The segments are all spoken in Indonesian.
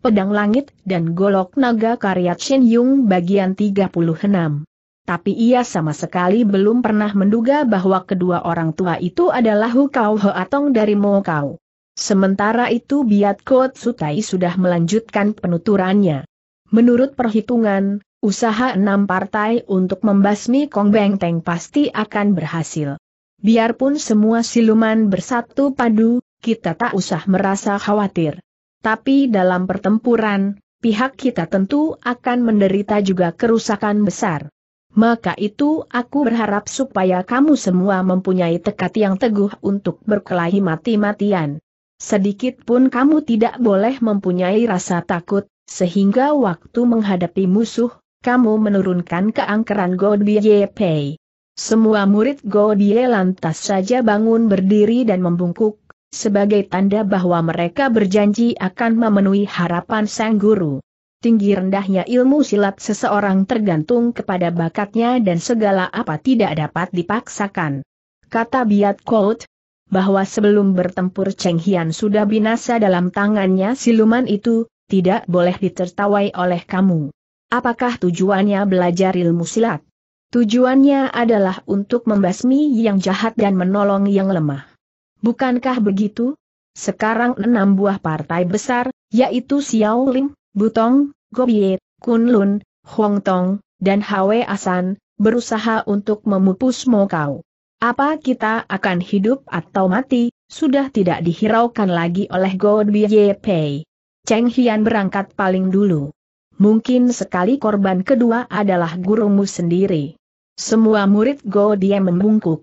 Pedang Langit dan Golok Naga karya Chin Yung bagian 36. Tapi ia sama sekali belum pernah menduga bahwa kedua orang tua itu adalah Hu Hukau Hoatong dari Mo Kau. Sementara itu Biat Kot Sutai sudah melanjutkan penuturannya. Menurut perhitungan, usaha enam partai untuk membasmi Kong Beng Teng pasti akan berhasil. Biarpun semua siluman bersatu padu, kita tak usah merasa khawatir tapi dalam pertempuran, pihak kita tentu akan menderita juga kerusakan besar. Maka itu aku berharap supaya kamu semua mempunyai tekad yang teguh untuk berkelahi mati-matian. Sedikitpun kamu tidak boleh mempunyai rasa takut, sehingga waktu menghadapi musuh, kamu menurunkan keangkeran Godie Pei. Semua murid Godie lantas saja bangun berdiri dan membungkuk, sebagai tanda bahwa mereka berjanji akan memenuhi harapan sang guru. Tinggi rendahnya ilmu silat seseorang tergantung kepada bakatnya dan segala apa tidak dapat dipaksakan. Kata Biat Kout, bahwa sebelum bertempur Cheng Hian sudah binasa dalam tangannya siluman itu, tidak boleh ditertawai oleh kamu. Apakah tujuannya belajar ilmu silat? Tujuannya adalah untuk membasmi yang jahat dan menolong yang lemah. Bukankah begitu? Sekarang enam buah partai besar, yaitu Xiao Lim, Butong, Gobiye, Kunlun, Hong Tong, dan Hwe Asan, berusaha untuk memupus Mokau. Apa kita akan hidup atau mati, sudah tidak dihiraukan lagi oleh Godby Pei. Cheng Hian berangkat paling dulu. Mungkin sekali korban kedua adalah gurumu sendiri. Semua murid Godie membungkuk.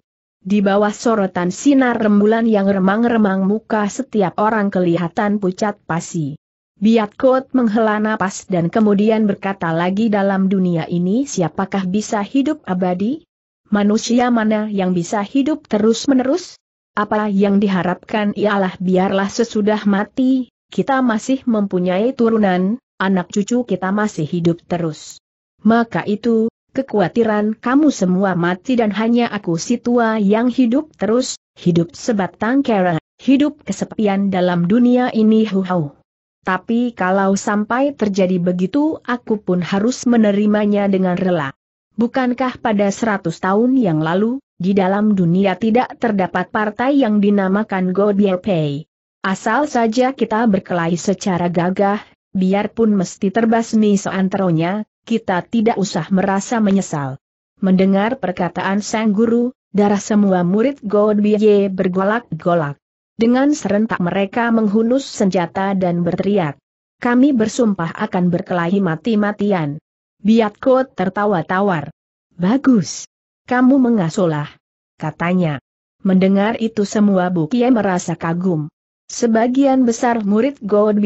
Di bawah sorotan sinar rembulan yang remang-remang muka setiap orang kelihatan pucat pasi. Biat Kot menghela napas dan kemudian berkata lagi dalam dunia ini siapakah bisa hidup abadi? Manusia mana yang bisa hidup terus-menerus? Apa yang diharapkan ialah biarlah sesudah mati, kita masih mempunyai turunan, anak cucu kita masih hidup terus. Maka itu, kekhawatiran kamu semua mati dan hanya aku si tua yang hidup terus, hidup sebatang kera, hidup kesepian dalam dunia ini huhau. Tapi kalau sampai terjadi begitu aku pun harus menerimanya dengan rela. Bukankah pada seratus tahun yang lalu, di dalam dunia tidak terdapat partai yang dinamakan Gobyerpei? Asal saja kita berkelahi secara gagah, biarpun mesti terbasmi seantaronya, kita tidak usah merasa menyesal. Mendengar perkataan sang guru, darah semua murid Godbiye bergolak-golak. Dengan serentak mereka menghunus senjata dan berteriak. Kami bersumpah akan berkelahi mati-matian. Biatko tertawa tawar. Bagus. Kamu mengasuhlah. Katanya. Mendengar itu semua Bukie merasa kagum. Sebagian besar murid God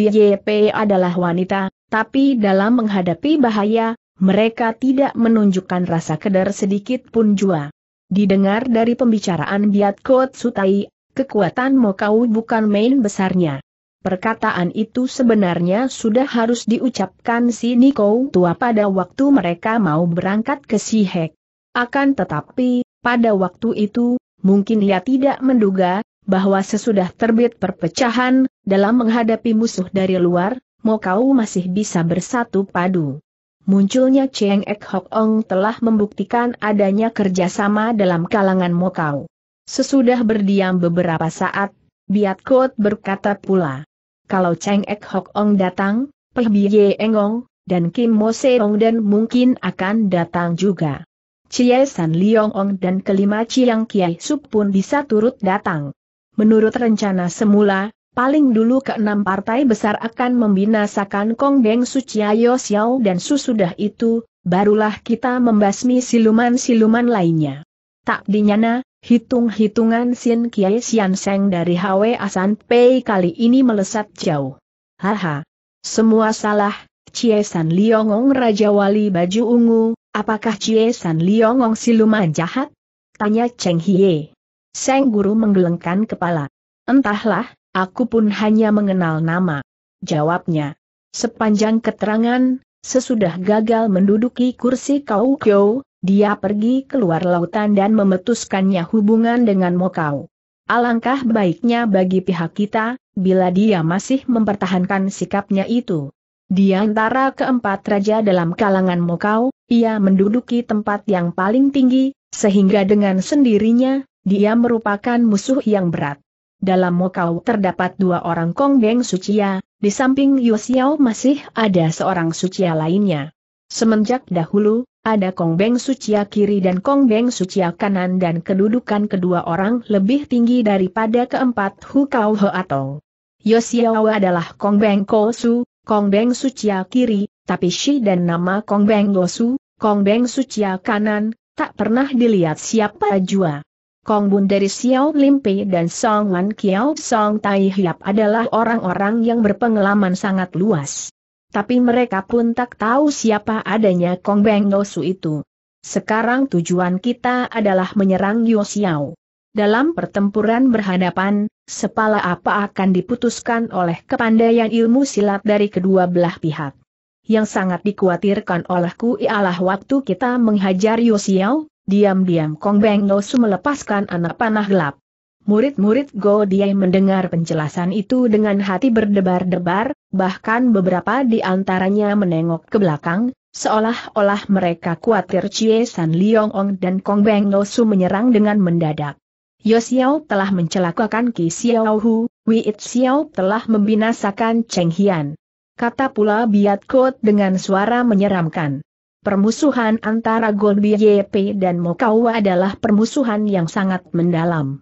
adalah wanita, tapi dalam menghadapi bahaya, mereka tidak menunjukkan rasa keder sedikit pun jua. Didengar dari pembicaraan Biat Kot Sutai, kekuatan Mokau bukan main besarnya. Perkataan itu sebenarnya sudah harus diucapkan si Niko tua pada waktu mereka mau berangkat ke Sihek. Akan tetapi, pada waktu itu, mungkin ia tidak menduga, bahwa sesudah terbit perpecahan, dalam menghadapi musuh dari luar, mau kau masih bisa bersatu padu. Munculnya Cheng Ek Hok Ong telah membuktikan adanya kerjasama dalam kalangan Mokau. Sesudah berdiam beberapa saat, Biat Kot berkata pula. Kalau Cheng Ek Hok Ong datang, Peh Biye Engong, dan Kim Mo Seong dan mungkin akan datang juga. Chie San Liong Ong dan kelima Chiang Kiai Sup pun bisa turut datang. Menurut rencana semula, Paling dulu keenam partai besar akan membinasakan Kong Beng Suciayo Xiao dan susudah itu, barulah kita membasmi siluman-siluman lainnya. Tak dinyana, hitung-hitungan Sin Kiai Sian Seng dari Hwe Asan Pei kali ini melesat jauh. Haha. Semua salah, Cie San Liongong Raja Wali Baju Ungu, apakah Cie San Liongong siluman jahat? Tanya Cheng Hie. Seng Guru menggelengkan kepala. Entahlah, Aku pun hanya mengenal nama. Jawabnya. Sepanjang keterangan, sesudah gagal menduduki kursi Kau dia pergi keluar lautan dan memutuskannya hubungan dengan Mokau. Alangkah baiknya bagi pihak kita, bila dia masih mempertahankan sikapnya itu. Di antara keempat raja dalam kalangan Mokau, ia menduduki tempat yang paling tinggi, sehingga dengan sendirinya, dia merupakan musuh yang berat dalam Mokau terdapat dua orang Kong Beng Sucia, di samping Yu Xiao masih ada seorang Sucia lainnya. Semenjak dahulu, ada Kong Beng Sucia kiri dan Kong Beng Sucia kanan dan kedudukan kedua orang lebih tinggi daripada keempat Hu Kau He atau Yosiao adalah Kong Kongbeng Kosu, Beng Sucia kiri, tapi Shi dan nama Kong Beng Kongbeng Kong Beng Sucia kanan, tak pernah dilihat siapa jua. Kong Bun dari Xiao Limpe dan Song Wan Kiao Song Tai Hiap adalah orang-orang yang berpengalaman sangat luas. Tapi mereka pun tak tahu siapa adanya Kong Beng Nosu itu. Sekarang tujuan kita adalah menyerang Yu Xiao. Dalam pertempuran berhadapan, sepala apa akan diputuskan oleh kepandaian ilmu silat dari kedua belah pihak. Yang sangat dikhawatirkan olehku ialah waktu kita menghajar Yu Xiao, Diam-diam Kong Beng Nosu melepaskan anak panah gelap. Murid-murid Go Diai mendengar penjelasan itu dengan hati berdebar-debar, bahkan beberapa di antaranya menengok ke belakang, seolah-olah mereka khawatir Chie San Liong Ong dan Kong Beng Nosu menyerang dengan mendadak. Yosiao telah mencelakakan Qi Xiao Hu, It Xiao telah membinasakan Cheng Hian. Kata pula Biat Kot dengan suara menyeramkan. Permusuhan antara Gobyep dan Mokau adalah permusuhan yang sangat mendalam.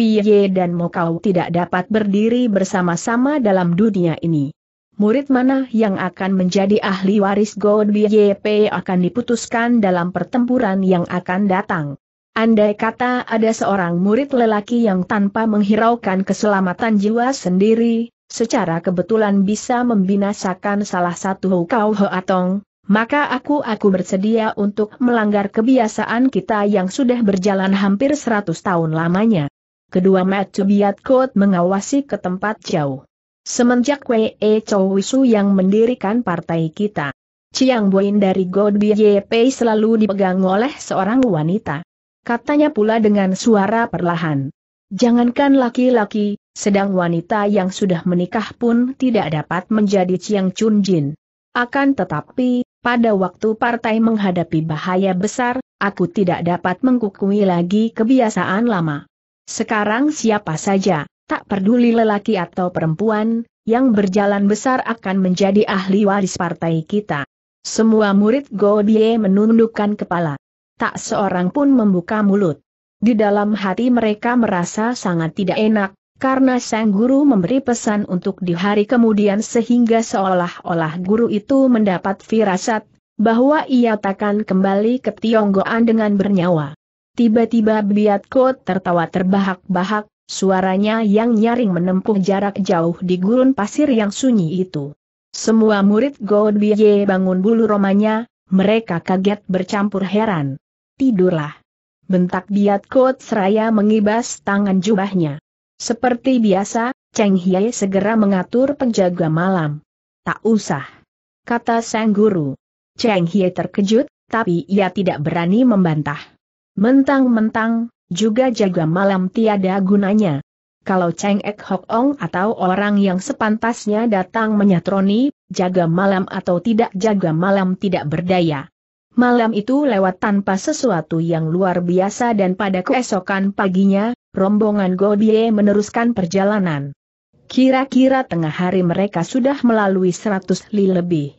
Ye dan Mokau tidak dapat berdiri bersama-sama dalam dunia ini. Murid mana yang akan menjadi ahli waris Gobiye akan diputuskan dalam pertempuran yang akan datang. Andai kata ada seorang murid lelaki yang tanpa menghiraukan keselamatan jiwa sendiri, secara kebetulan bisa membinasakan salah satu Hukau Hoatong, maka aku-aku bersedia untuk melanggar kebiasaan kita yang sudah berjalan hampir 100 tahun lamanya. Kedua biat Kot mengawasi ke tempat jauh. Semenjak Wei e. Chow Wisu yang mendirikan partai kita, Chiang Boin dari God BJP selalu dipegang oleh seorang wanita. Katanya pula dengan suara perlahan. Jangankan laki-laki, sedang wanita yang sudah menikah pun tidak dapat menjadi Chiang Chun Jin. Akan tetapi, pada waktu partai menghadapi bahaya besar, aku tidak dapat mengkukui lagi kebiasaan lama. Sekarang siapa saja, tak peduli lelaki atau perempuan, yang berjalan besar akan menjadi ahli waris partai kita. Semua murid Godie menundukkan kepala. Tak seorang pun membuka mulut. Di dalam hati mereka merasa sangat tidak enak, karena sang guru memberi pesan untuk di hari kemudian sehingga seolah-olah guru itu mendapat firasat, bahwa ia takkan kembali ke Tionggoan dengan bernyawa. Tiba-tiba Biat Ko tertawa terbahak-bahak, suaranya yang nyaring menempuh jarak jauh di gurun pasir yang sunyi itu. Semua murid God Biye bangun bulu romanya, mereka kaget bercampur heran. Tidurlah. Bentak Biat Kot seraya mengibas tangan jubahnya. Seperti biasa, Cheng Hie segera mengatur penjaga malam. Tak usah. Kata sang guru. Cheng Hie terkejut, tapi ia tidak berani membantah. Mentang-mentang, juga jaga malam tiada gunanya. Kalau Cheng Ek Hok Ong atau orang yang sepantasnya datang menyatroni, jaga malam atau tidak jaga malam tidak berdaya. Malam itu lewat tanpa sesuatu yang luar biasa dan pada keesokan paginya, rombongan Godie meneruskan perjalanan. Kira-kira tengah hari mereka sudah melalui seratus li lebih.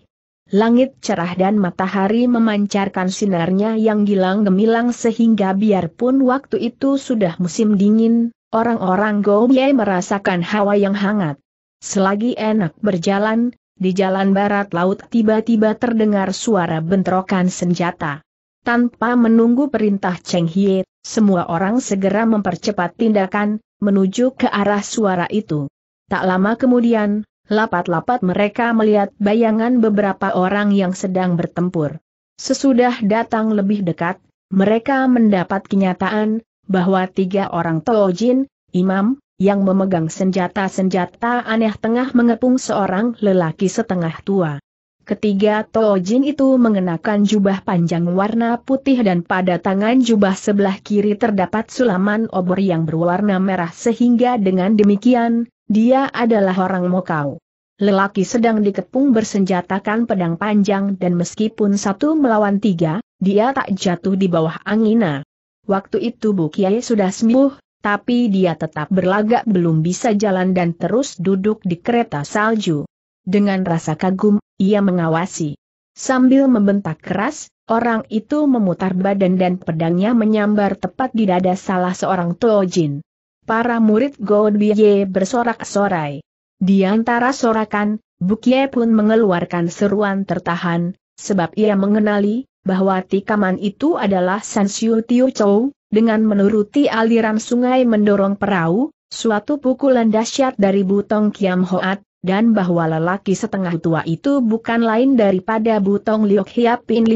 Langit cerah dan matahari memancarkan sinarnya yang gilang gemilang sehingga biarpun waktu itu sudah musim dingin, orang-orang Gobie merasakan hawa yang hangat. Selagi enak berjalan, di jalan barat laut tiba-tiba terdengar suara bentrokan senjata. Tanpa menunggu perintah Cheng Hie, semua orang segera mempercepat tindakan, menuju ke arah suara itu. Tak lama kemudian, lapat-lapat mereka melihat bayangan beberapa orang yang sedang bertempur. Sesudah datang lebih dekat, mereka mendapat kenyataan, bahwa tiga orang Tojin, imam, yang memegang senjata-senjata aneh tengah mengepung seorang lelaki setengah tua. Ketiga Tojin itu mengenakan jubah panjang warna putih dan pada tangan jubah sebelah kiri terdapat sulaman obor yang berwarna merah sehingga dengan demikian, dia adalah orang Mokau. Lelaki sedang dikepung bersenjatakan pedang panjang dan meskipun satu melawan tiga, dia tak jatuh di bawah angina. Nah, waktu itu Bu Kiai sudah sembuh, tapi dia tetap berlagak belum bisa jalan dan terus duduk di kereta salju. Dengan rasa kagum, ia mengawasi. Sambil membentak keras, orang itu memutar badan dan pedangnya menyambar tepat di dada salah seorang Tojin. Para murid Godbye bersorak-sorai. Di antara sorakan, Bukye pun mengeluarkan seruan tertahan, sebab ia mengenali bahwa tikaman itu adalah San Sansiu Tio Chou, dengan menuruti aliran sungai mendorong perahu, suatu pukulan dahsyat dari Butong Kiam Hoat, dan bahwa lelaki setengah tua itu bukan lain daripada Butong Liok Hiap Pin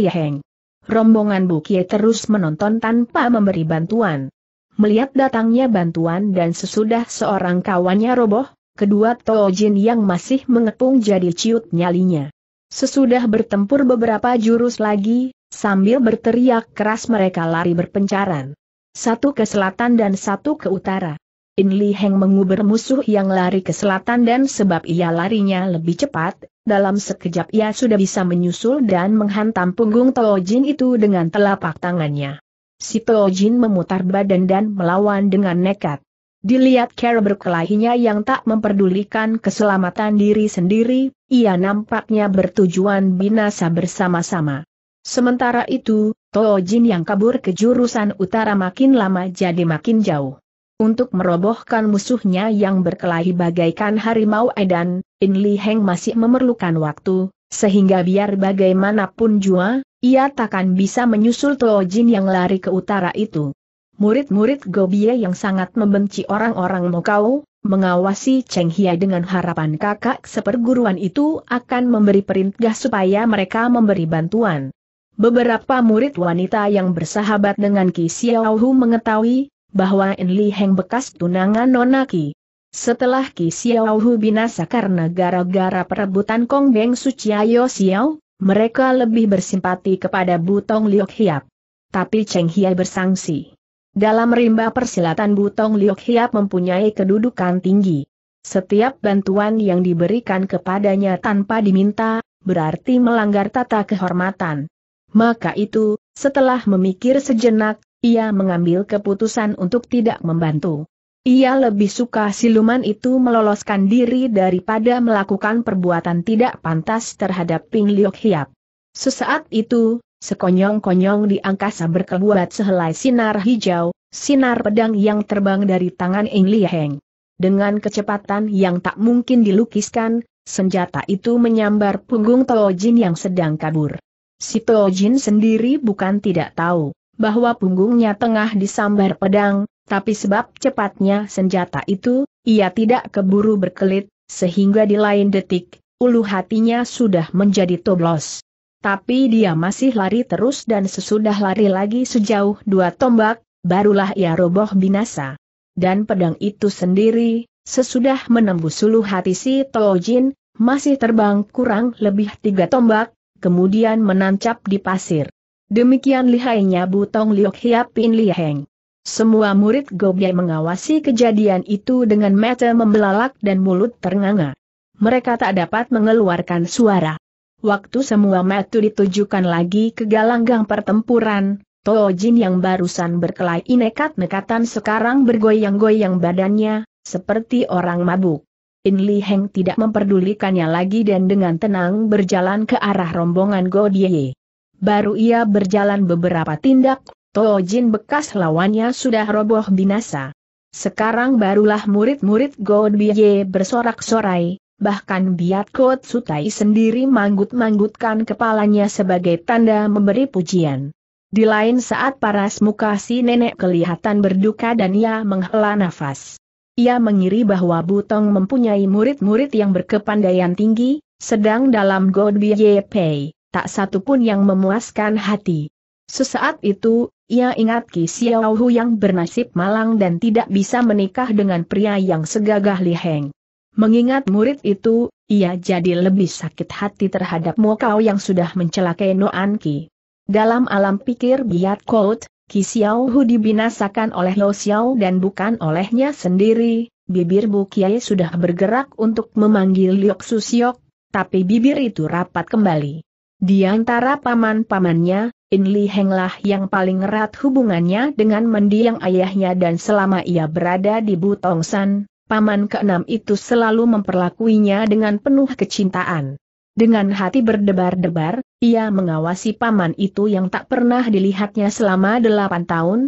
Rombongan Bukie terus menonton tanpa memberi bantuan. Melihat datangnya bantuan dan sesudah seorang kawannya roboh, kedua Tojin yang masih mengepung jadi ciut nyalinya. Sesudah bertempur beberapa jurus lagi, sambil berteriak keras mereka lari berpencaran. Satu ke selatan dan satu ke utara. In Li Heng menguber musuh yang lari ke selatan dan sebab ia larinya lebih cepat, dalam sekejap ia sudah bisa menyusul dan menghantam punggung Tojin itu dengan telapak tangannya. Si Tojin memutar badan dan melawan dengan nekat. Dilihat cara berkelahinya yang tak memperdulikan keselamatan diri sendiri, ia nampaknya bertujuan binasa bersama-sama. Sementara itu, Tojin yang kabur ke jurusan utara makin lama jadi makin jauh untuk merobohkan musuhnya yang berkelahi bagaikan harimau edan, In Li Heng masih memerlukan waktu, sehingga biar bagaimanapun jua, ia takkan bisa menyusul Tuo Jin yang lari ke utara itu. Murid-murid Gobie yang sangat membenci orang-orang Mokau, mengawasi Cheng Hia dengan harapan kakak seperguruan itu akan memberi perintah supaya mereka memberi bantuan. Beberapa murid wanita yang bersahabat dengan Qi Xiaohu mengetahui, bahwa Li Heng bekas tunangan Nona Ki. Setelah Ki Xiao Hu binasa karena gara-gara perebutan Kong Beng Suciayo Xiao, mereka lebih bersimpati kepada Butong Liok Hiap. Tapi Cheng Hia bersangsi. Dalam rimba persilatan Butong Liok Hiap mempunyai kedudukan tinggi. Setiap bantuan yang diberikan kepadanya tanpa diminta, berarti melanggar tata kehormatan. Maka itu, setelah memikir sejenak, ia mengambil keputusan untuk tidak membantu. Ia lebih suka siluman itu meloloskan diri daripada melakukan perbuatan tidak pantas terhadap Ping Liok Hiap. Sesaat itu, sekonyong-konyong di angkasa berkeluat sehelai sinar hijau, sinar pedang yang terbang dari tangan Ing Lieheng. Dengan kecepatan yang tak mungkin dilukiskan, senjata itu menyambar punggung Tojin yang sedang kabur. Si Tojin sendiri bukan tidak tahu bahwa punggungnya tengah disambar pedang, tapi sebab cepatnya senjata itu, ia tidak keburu berkelit, sehingga di lain detik, ulu hatinya sudah menjadi toblos. Tapi dia masih lari terus dan sesudah lari lagi sejauh dua tombak, barulah ia roboh binasa. Dan pedang itu sendiri, sesudah menembus ulu hati si Tojin, masih terbang kurang lebih tiga tombak, kemudian menancap di pasir. Demikian lihainya Butong Liok Hiapin Liheng. Semua murid Gobye mengawasi kejadian itu dengan mata membelalak dan mulut ternganga. Mereka tak dapat mengeluarkan suara. Waktu semua mata ditujukan lagi ke galanggang pertempuran, Tojin Jin yang barusan berkelahi nekat-nekatan sekarang bergoyang-goyang badannya, seperti orang mabuk. In Li Heng tidak memperdulikannya lagi dan dengan tenang berjalan ke arah rombongan Godye baru ia berjalan beberapa tindak, Tojin bekas lawannya sudah roboh binasa. Sekarang barulah murid-murid God Biye bersorak-sorai, bahkan Biat Kot Sutai sendiri manggut-manggutkan kepalanya sebagai tanda memberi pujian. Di lain saat paras muka si nenek kelihatan berduka dan ia menghela nafas. Ia mengiri bahwa Butong mempunyai murid-murid yang berkepandaian tinggi, sedang dalam God Biye Pei tak satu pun yang memuaskan hati. Sesaat itu, ia ingat Ki Xiaohu yang bernasib malang dan tidak bisa menikah dengan pria yang segagah Li Heng. Mengingat murid itu, ia jadi lebih sakit hati terhadap Mokau yang sudah mencelakai Noan Ki. Dalam alam pikir Biat Kout, Ki Xiaohu dibinasakan oleh Lo Xiao dan bukan olehnya sendiri, bibir Bu Kiai sudah bergerak untuk memanggil Liok Susiok, tapi bibir itu rapat kembali. Di antara paman-pamannya, In Li Heng lah yang paling erat hubungannya dengan mendiang ayahnya dan selama ia berada di Butongsan, paman keenam itu selalu memperlakuinya dengan penuh kecintaan. Dengan hati berdebar-debar, ia mengawasi paman itu yang tak pernah dilihatnya selama delapan tahun.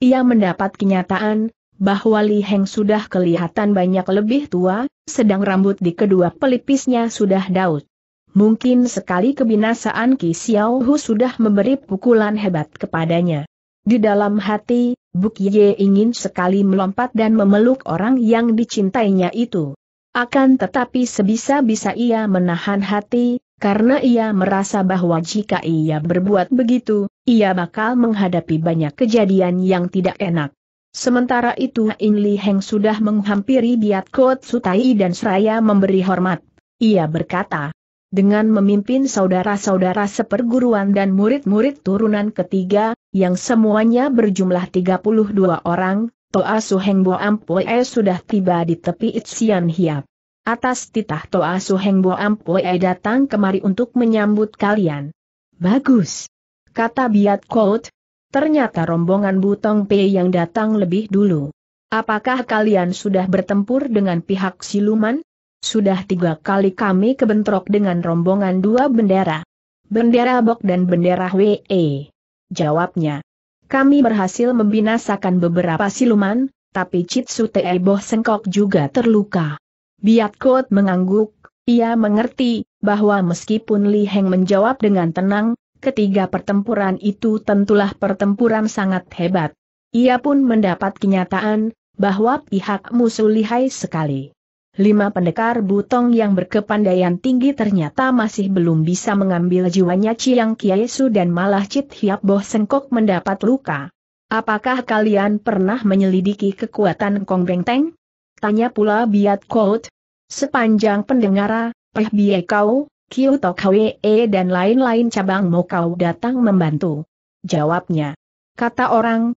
Ia mendapat kenyataan, bahwa Li Heng sudah kelihatan banyak lebih tua, sedang rambut di kedua pelipisnya sudah daud. Mungkin sekali kebinasaan Ki Xiao Hu sudah memberi pukulan hebat kepadanya. Di dalam hati, Buk Ye ingin sekali melompat dan memeluk orang yang dicintainya itu. Akan tetapi sebisa-bisa ia menahan hati, karena ia merasa bahwa jika ia berbuat begitu, ia bakal menghadapi banyak kejadian yang tidak enak. Sementara itu In Li Heng sudah menghampiri Biat Kot Sutai dan seraya memberi hormat. Ia berkata, dengan memimpin saudara-saudara seperguruan dan murid-murid turunan ketiga, yang semuanya berjumlah 32 orang, Toa Bo Ampue sudah tiba di tepi Itsian Hiap. Atas titah Toa Bo Ampue datang kemari untuk menyambut kalian. Bagus. Kata Biat Kout, ternyata rombongan Butong P yang datang lebih dulu. Apakah kalian sudah bertempur dengan pihak siluman? Sudah tiga kali kami kebentrok dengan rombongan dua bendera. Bendera Bok dan bendera WE. Jawabnya. Kami berhasil membinasakan beberapa siluman, tapi Chitsu Teeboh Sengkok juga terluka. Biatkot mengangguk, ia mengerti, bahwa meskipun Li Heng menjawab dengan tenang, ketiga pertempuran itu tentulah pertempuran sangat hebat. Ia pun mendapat kenyataan, bahwa pihak musuh lihai sekali. Lima pendekar butong yang berkepandaian tinggi ternyata masih belum bisa mengambil jiwanya Chiang Kiesu dan malah Cit Hiap Boh Sengkok mendapat luka. Apakah kalian pernah menyelidiki kekuatan Kong Beng Teng? Tanya pula Biat Kout. Sepanjang pendengara, Peh Bie Kau, Kiu Tok Hwe e dan lain-lain cabang mau kau datang membantu. Jawabnya. Kata orang,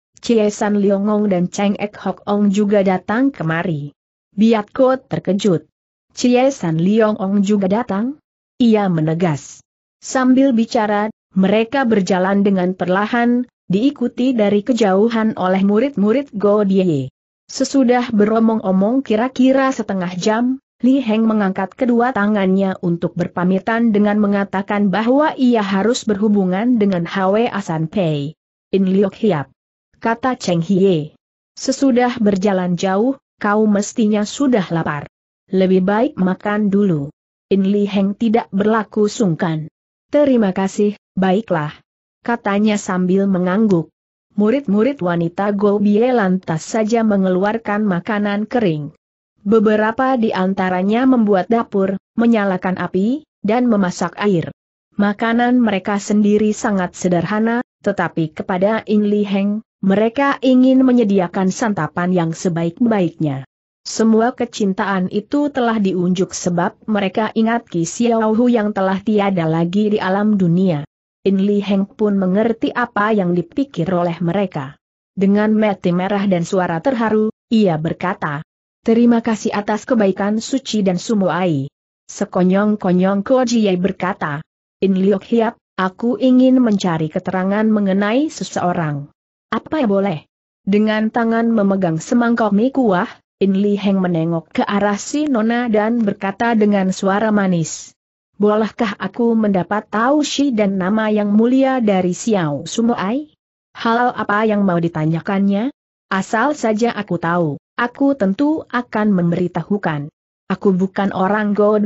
San Liongong dan Cheng Ek Hok Ong juga datang kemari. Biat Ko terkejut. Cie San Liong Ong juga datang? Ia menegas. Sambil bicara, mereka berjalan dengan perlahan, diikuti dari kejauhan oleh murid-murid Go Die. Sesudah beromong-omong kira-kira setengah jam, Li Heng mengangkat kedua tangannya untuk berpamitan dengan mengatakan bahwa ia harus berhubungan dengan Hwe Asan Pei. In Liok Hiap. Kata Cheng Hie. Sesudah berjalan jauh, kau mestinya sudah lapar. Lebih baik makan dulu. In Li Heng tidak berlaku sungkan. Terima kasih, baiklah. Katanya sambil mengangguk. Murid-murid wanita Go Bie lantas saja mengeluarkan makanan kering. Beberapa di antaranya membuat dapur, menyalakan api, dan memasak air. Makanan mereka sendiri sangat sederhana, tetapi kepada In Li Heng, mereka ingin menyediakan santapan yang sebaik-baiknya. Semua kecintaan itu telah diunjuk sebab mereka ingat Ki Xiaohu yang telah tiada lagi di alam dunia. In Li Heng pun mengerti apa yang dipikir oleh mereka. Dengan mati merah dan suara terharu, ia berkata, Terima kasih atas kebaikan suci dan sumuai. Sekonyong-konyong Ko Jie berkata, In Liok Hiap, aku ingin mencari keterangan mengenai seseorang. Apa ya boleh? Dengan tangan memegang semangkok mie kuah, In Li Heng menengok ke arah si Nona dan berkata dengan suara manis. Bolehkah aku mendapat tahu si dan nama yang mulia dari Xiao Sumoai? Hal apa yang mau ditanyakannya? Asal saja aku tahu, aku tentu akan memberitahukan. Aku bukan orang God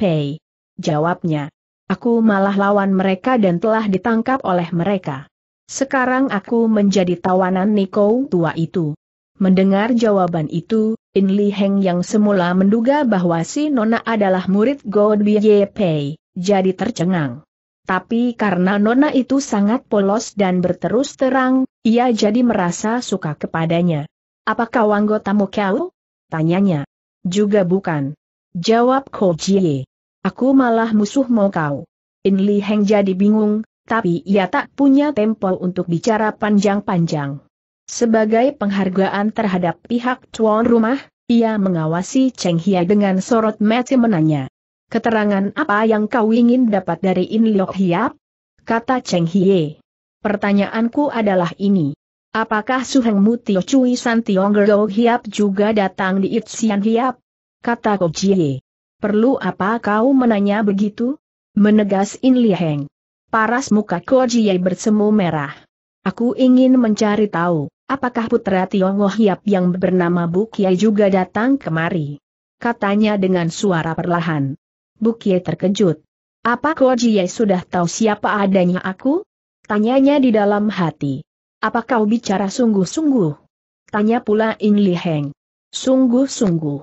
Pei. Jawabnya. Aku malah lawan mereka dan telah ditangkap oleh mereka. Sekarang aku menjadi tawanan Niko tua itu. Mendengar jawaban itu, In Li Heng yang semula menduga bahwa si Nona adalah murid God Ye Pei, jadi tercengang. Tapi karena Nona itu sangat polos dan berterus terang, ia jadi merasa suka kepadanya. Apakah anggotamu kau? Tanyanya. Juga bukan. Jawab Ko Jie. Aku malah musuh mau kau. In Li Heng jadi bingung, tapi ia tak punya tempo untuk bicara panjang-panjang. Sebagai penghargaan terhadap pihak tuan rumah, ia mengawasi Cheng Hia dengan sorot mata menanya. Keterangan apa yang kau ingin dapat dari In Lok Hiap? Kata Cheng Hie. Pertanyaanku adalah ini. Apakah Suheng Mutio Cui San Tiong Gergo Hiap juga datang di Itsian Hiap? Kata Ko Jie. Perlu apa kau menanya begitu? Menegas In Liheng. Paras muka Kojiye bersemu merah. Aku ingin mencari tahu, apakah putra Tionghoa Hiap yang bernama Bukye juga datang kemari? Katanya dengan suara perlahan. Bukye terkejut. Apa Kojiye sudah tahu siapa adanya aku? Tanyanya di dalam hati. Apa kau bicara sungguh-sungguh? Tanya pula In Li Heng. Sungguh-sungguh.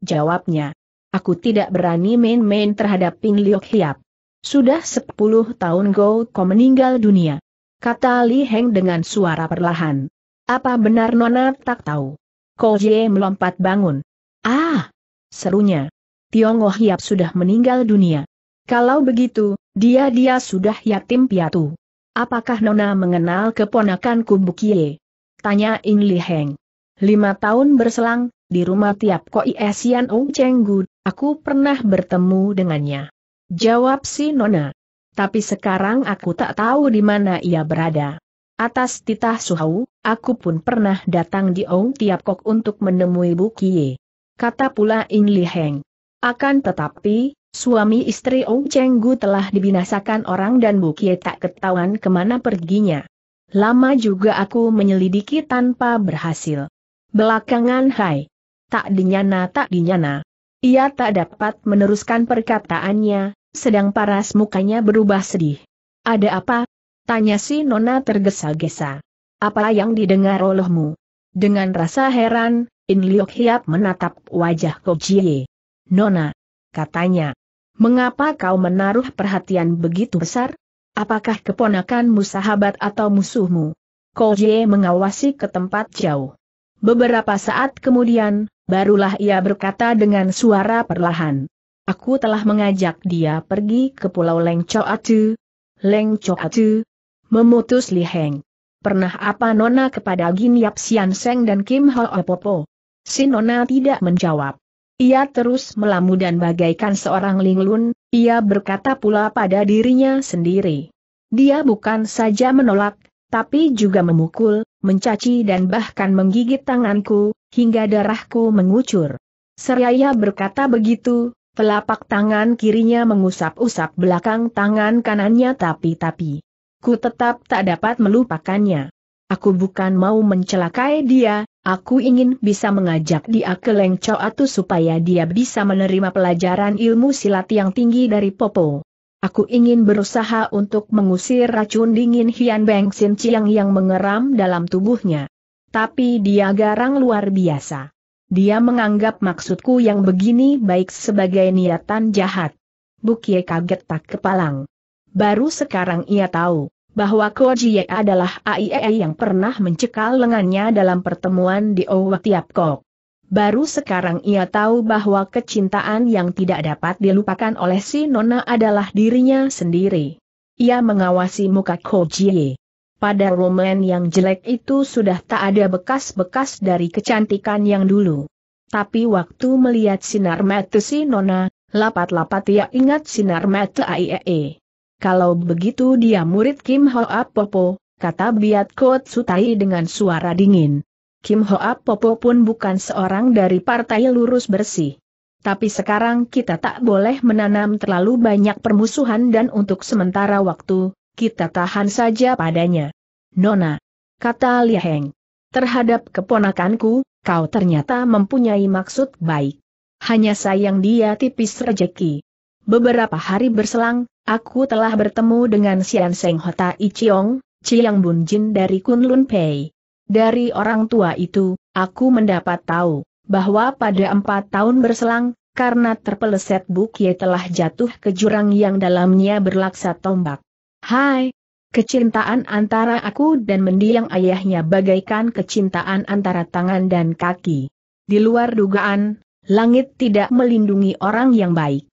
Jawabnya. Aku tidak berani main-main terhadap In Liok Hiap. Sudah sepuluh tahun Go Ko meninggal dunia. Kata Li Heng dengan suara perlahan. Apa benar Nona tak tahu? Ko Jie melompat bangun. Ah! Serunya. Tiong Oh Hiap sudah meninggal dunia. Kalau begitu, dia-dia sudah yatim piatu. Apakah Nona mengenal keponakan Kumbukie? Tanya In Li Heng. Lima tahun berselang, di rumah tiap Koi Esian Ong Chenggu, aku pernah bertemu dengannya. Jawab si Nona. Tapi sekarang aku tak tahu di mana ia berada. Atas titah Suhau, aku pun pernah datang di Ong Tiap Kok untuk menemui Bu Kie. Kata pula In Li Heng. Akan tetapi, suami istri Ong Cheng Gu telah dibinasakan orang dan Bu Kie tak ketahuan kemana perginya. Lama juga aku menyelidiki tanpa berhasil. Belakangan Hai. Tak dinyana tak dinyana. Ia tak dapat meneruskan perkataannya, sedang paras mukanya berubah sedih. Ada apa? Tanya si Nona tergesa-gesa. Apa yang didengar olehmu? Dengan rasa heran, In Liok Hiap menatap wajah Ko Jie. Nona, katanya. Mengapa kau menaruh perhatian begitu besar? Apakah keponakanmu sahabat atau musuhmu? Ko Jie mengawasi ke tempat jauh. Beberapa saat kemudian, barulah ia berkata dengan suara perlahan. Aku telah mengajak dia pergi ke pulau Leng Choatu. Leng Choatu. Memutus Li Heng. Pernah apa Nona kepada Gin Yap Sian Seng dan Kim Ho Opopo? Si Nona tidak menjawab. Ia terus melamu dan bagaikan seorang linglun, ia berkata pula pada dirinya sendiri. Dia bukan saja menolak, tapi juga memukul, mencaci dan bahkan menggigit tanganku, hingga darahku mengucur. Seraya berkata begitu, Telapak tangan kirinya mengusap-usap belakang tangan kanannya tapi-tapi. Ku tetap tak dapat melupakannya. Aku bukan mau mencelakai dia, aku ingin bisa mengajak dia ke Lengco atau supaya dia bisa menerima pelajaran ilmu silat yang tinggi dari Popo. Aku ingin berusaha untuk mengusir racun dingin Hian Beng Sin Chiang yang mengeram dalam tubuhnya. Tapi dia garang luar biasa. Dia menganggap maksudku yang begini baik sebagai niatan jahat. Bukie kaget tak kepalang. Baru sekarang ia tahu bahwa Kojie adalah AIE yang pernah mencekal lengannya dalam pertemuan di Owa Kok. Baru sekarang ia tahu bahwa kecintaan yang tidak dapat dilupakan oleh si Nona adalah dirinya sendiri. Ia mengawasi muka Kojie. Pada Roman yang jelek itu sudah tak ada bekas-bekas dari kecantikan yang dulu. Tapi waktu melihat sinar mata si Nona, lapat-lapat ia ingat sinar mata Aiee. Kalau begitu dia murid Kim Hoa Popo, kata Biat Kot Sutai dengan suara dingin. Kim Hoa Popo pun bukan seorang dari partai lurus bersih. Tapi sekarang kita tak boleh menanam terlalu banyak permusuhan dan untuk sementara waktu, kita tahan saja padanya. Nona, kata Liaheng. Terhadap keponakanku, kau ternyata mempunyai maksud baik. Hanya sayang dia tipis rejeki. Beberapa hari berselang, aku telah bertemu dengan Sian Seng Hota Ichiong, Chiang Jin dari Kunlun Pei. Dari orang tua itu, aku mendapat tahu, bahwa pada empat tahun berselang, karena terpeleset Bukye telah jatuh ke jurang yang dalamnya berlaksa tombak. Hai! Kecintaan antara aku dan mendiang ayahnya bagaikan kecintaan antara tangan dan kaki. Di luar dugaan, langit tidak melindungi orang yang baik.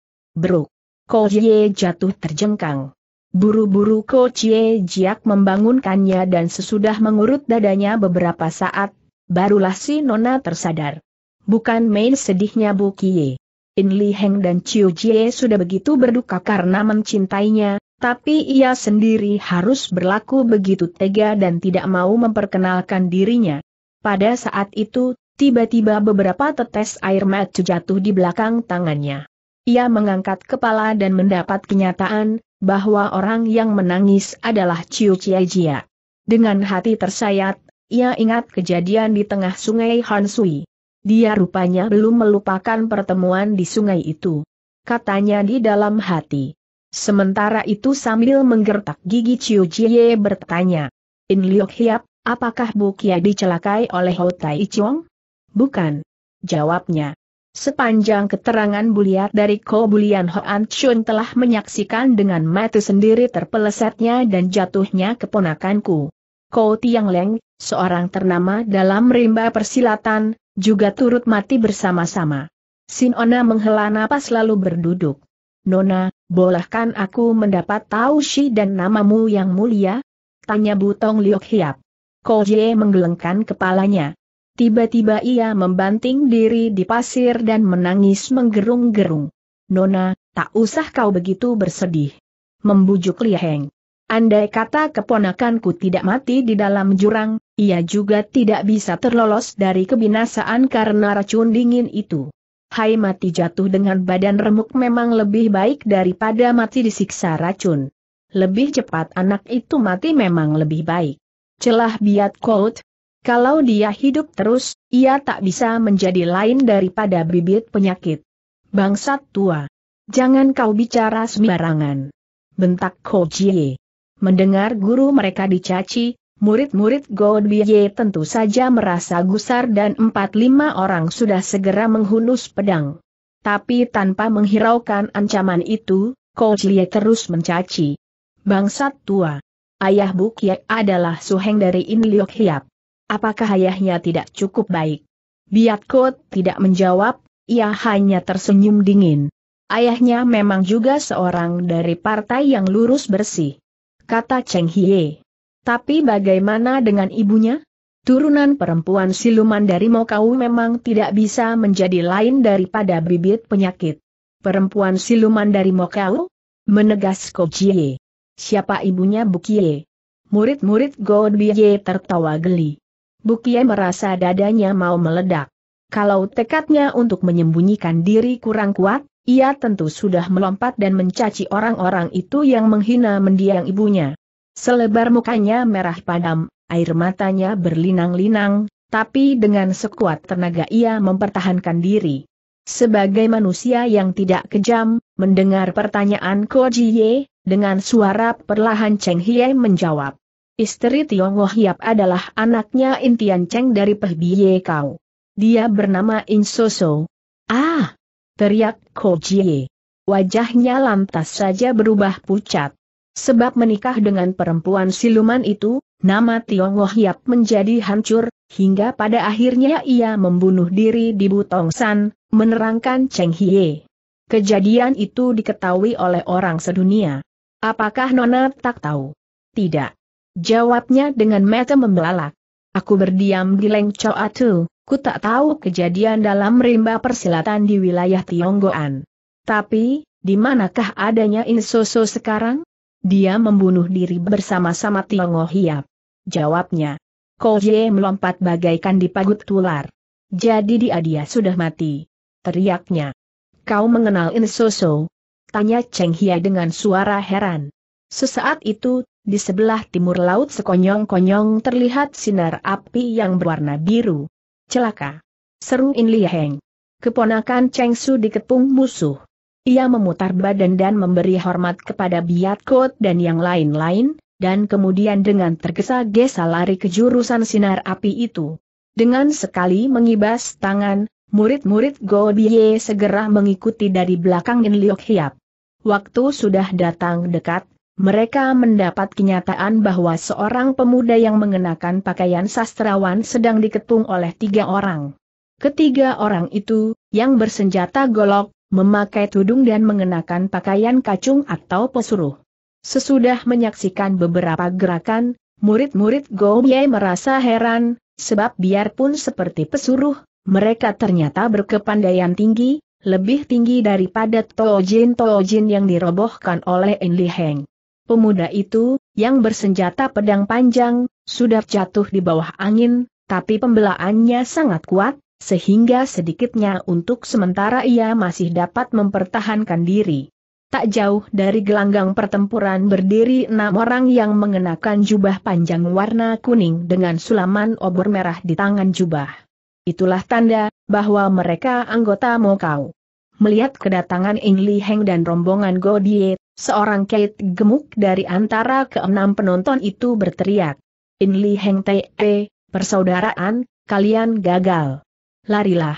Ko Jie jatuh terjengkang. Buru-buru Jie Jiak membangunkannya dan sesudah mengurut dadanya beberapa saat, barulah si Nona tersadar. Bukan main sedihnya bu Kie. In Li Heng dan Chiu Jie sudah begitu berduka karena mencintainya, tapi ia sendiri harus berlaku begitu tega dan tidak mau memperkenalkan dirinya. Pada saat itu, tiba-tiba beberapa tetes air mata jatuh di belakang tangannya. Ia mengangkat kepala dan mendapat kenyataan, bahwa orang yang menangis adalah Chiu Jie Jia. Dengan hati tersayat, ia ingat kejadian di tengah sungai Hansui. Dia rupanya belum melupakan pertemuan di sungai itu. Katanya di dalam hati. Sementara itu sambil menggertak gigi Chiu Jie bertanya. In Liok Hiap, apakah Bu Kia dicelakai oleh Ho Tai Chong? Bukan. Jawabnya. Sepanjang keterangan Buliat dari Ko Bulian Hoan Chun telah menyaksikan dengan mata sendiri terpelesetnya dan jatuhnya keponakanku. Ko Tiang Leng, seorang ternama dalam rimba persilatan, juga turut mati bersama-sama. Sinona menghela napas lalu berduduk. Nona, bolehkan aku mendapat tahu si dan namamu yang mulia? Tanya Butong Liok Hiap. Koje menggelengkan kepalanya. Tiba-tiba ia membanting diri di pasir dan menangis menggerung-gerung. Nona, tak usah kau begitu bersedih. Membujuk Liheng. Andai kata keponakanku tidak mati di dalam jurang, ia juga tidak bisa terlolos dari kebinasaan karena racun dingin itu. Hai mati jatuh dengan badan remuk memang lebih baik daripada mati disiksa racun. Lebih cepat anak itu mati memang lebih baik. Celah biat kout. Kalau dia hidup terus, ia tak bisa menjadi lain daripada bibit penyakit. Bangsat tua. Jangan kau bicara sembarangan. Bentak Ko Jie. Mendengar guru mereka dicaci, Murid-murid Godbye tentu saja merasa gusar dan empat lima orang sudah segera menghunus pedang. Tapi tanpa menghiraukan ancaman itu, Coach Lie terus mencaci. Bangsat tua. Ayah Bukye adalah suheng dari In Liok Hiap. Apakah ayahnya tidak cukup baik? Biat Biatkot tidak menjawab, ia hanya tersenyum dingin. Ayahnya memang juga seorang dari partai yang lurus bersih. Kata Cheng Hie. Tapi bagaimana dengan ibunya? Turunan perempuan siluman dari Mokau memang tidak bisa menjadi lain daripada bibit penyakit. Perempuan siluman dari Mokau? Menegas Kojie. Siapa ibunya Bukie? Murid-murid Godbiye tertawa geli. Bukie merasa dadanya mau meledak. Kalau tekadnya untuk menyembunyikan diri kurang kuat, ia tentu sudah melompat dan mencaci orang-orang itu yang menghina mendiang ibunya. Selebar mukanya merah padam, air matanya berlinang-linang, tapi dengan sekuat tenaga ia mempertahankan diri. Sebagai manusia yang tidak kejam, mendengar pertanyaan Ko Jie, dengan suara perlahan Cheng Hie menjawab. Istri Tiong Tionghoa Hiap adalah anaknya Intian Cheng dari Peh Biye Kau. Dia bernama Insoso. Ah! Teriak Ko Jie, Wajahnya lantas saja berubah pucat. Sebab menikah dengan perempuan siluman itu, nama Tionghoa Yap menjadi hancur, hingga pada akhirnya ia membunuh diri di Butong San, menerangkan Cheng Hie. Kejadian itu diketahui oleh orang sedunia. Apakah Nona tak tahu? Tidak. Jawabnya dengan mata membelalak. Aku berdiam di Lengco Atu, ku tak tahu kejadian dalam rimba persilatan di wilayah Tionggoan. Tapi, di manakah adanya Insoso sekarang? Dia membunuh diri bersama-sama Tiongho Hiap. Jawabnya. Koje melompat bagaikan dipagut tular. Jadi dia dia sudah mati. Teriaknya. Kau mengenal Insoso? Tanya Cheng Hia dengan suara heran. Sesaat itu, di sebelah timur laut sekonyong-konyong terlihat sinar api yang berwarna biru. Celaka! Seru In Li Heng. Keponakan Cheng Su dikepung musuh. Ia memutar badan dan memberi hormat kepada Kot dan yang lain-lain, dan kemudian dengan tergesa-gesa lari ke jurusan sinar api itu. Dengan sekali mengibas tangan, murid-murid Bie segera mengikuti dari belakang In Liok Hiap. Waktu sudah datang dekat, mereka mendapat kenyataan bahwa seorang pemuda yang mengenakan pakaian sastrawan sedang diketung oleh tiga orang. Ketiga orang itu, yang bersenjata golok, memakai tudung dan mengenakan pakaian kacung atau pesuruh. Sesudah menyaksikan beberapa gerakan, murid-murid Gouye merasa heran, sebab biarpun seperti pesuruh, mereka ternyata berkepandaian tinggi, lebih tinggi daripada Tojin-Tojin yang dirobohkan oleh Enli Heng. Pemuda itu, yang bersenjata pedang panjang, sudah jatuh di bawah angin, tapi pembelaannya sangat kuat, sehingga sedikitnya untuk sementara ia masih dapat mempertahankan diri. Tak jauh dari gelanggang pertempuran berdiri enam orang yang mengenakan jubah panjang warna kuning dengan sulaman obor merah di tangan jubah. Itulah tanda bahwa mereka anggota Mokau. Melihat kedatangan Ing Li Heng dan rombongan Godie, seorang kait gemuk dari antara keenam penonton itu berteriak. In Li Heng Te, persaudaraan, kalian gagal larilah.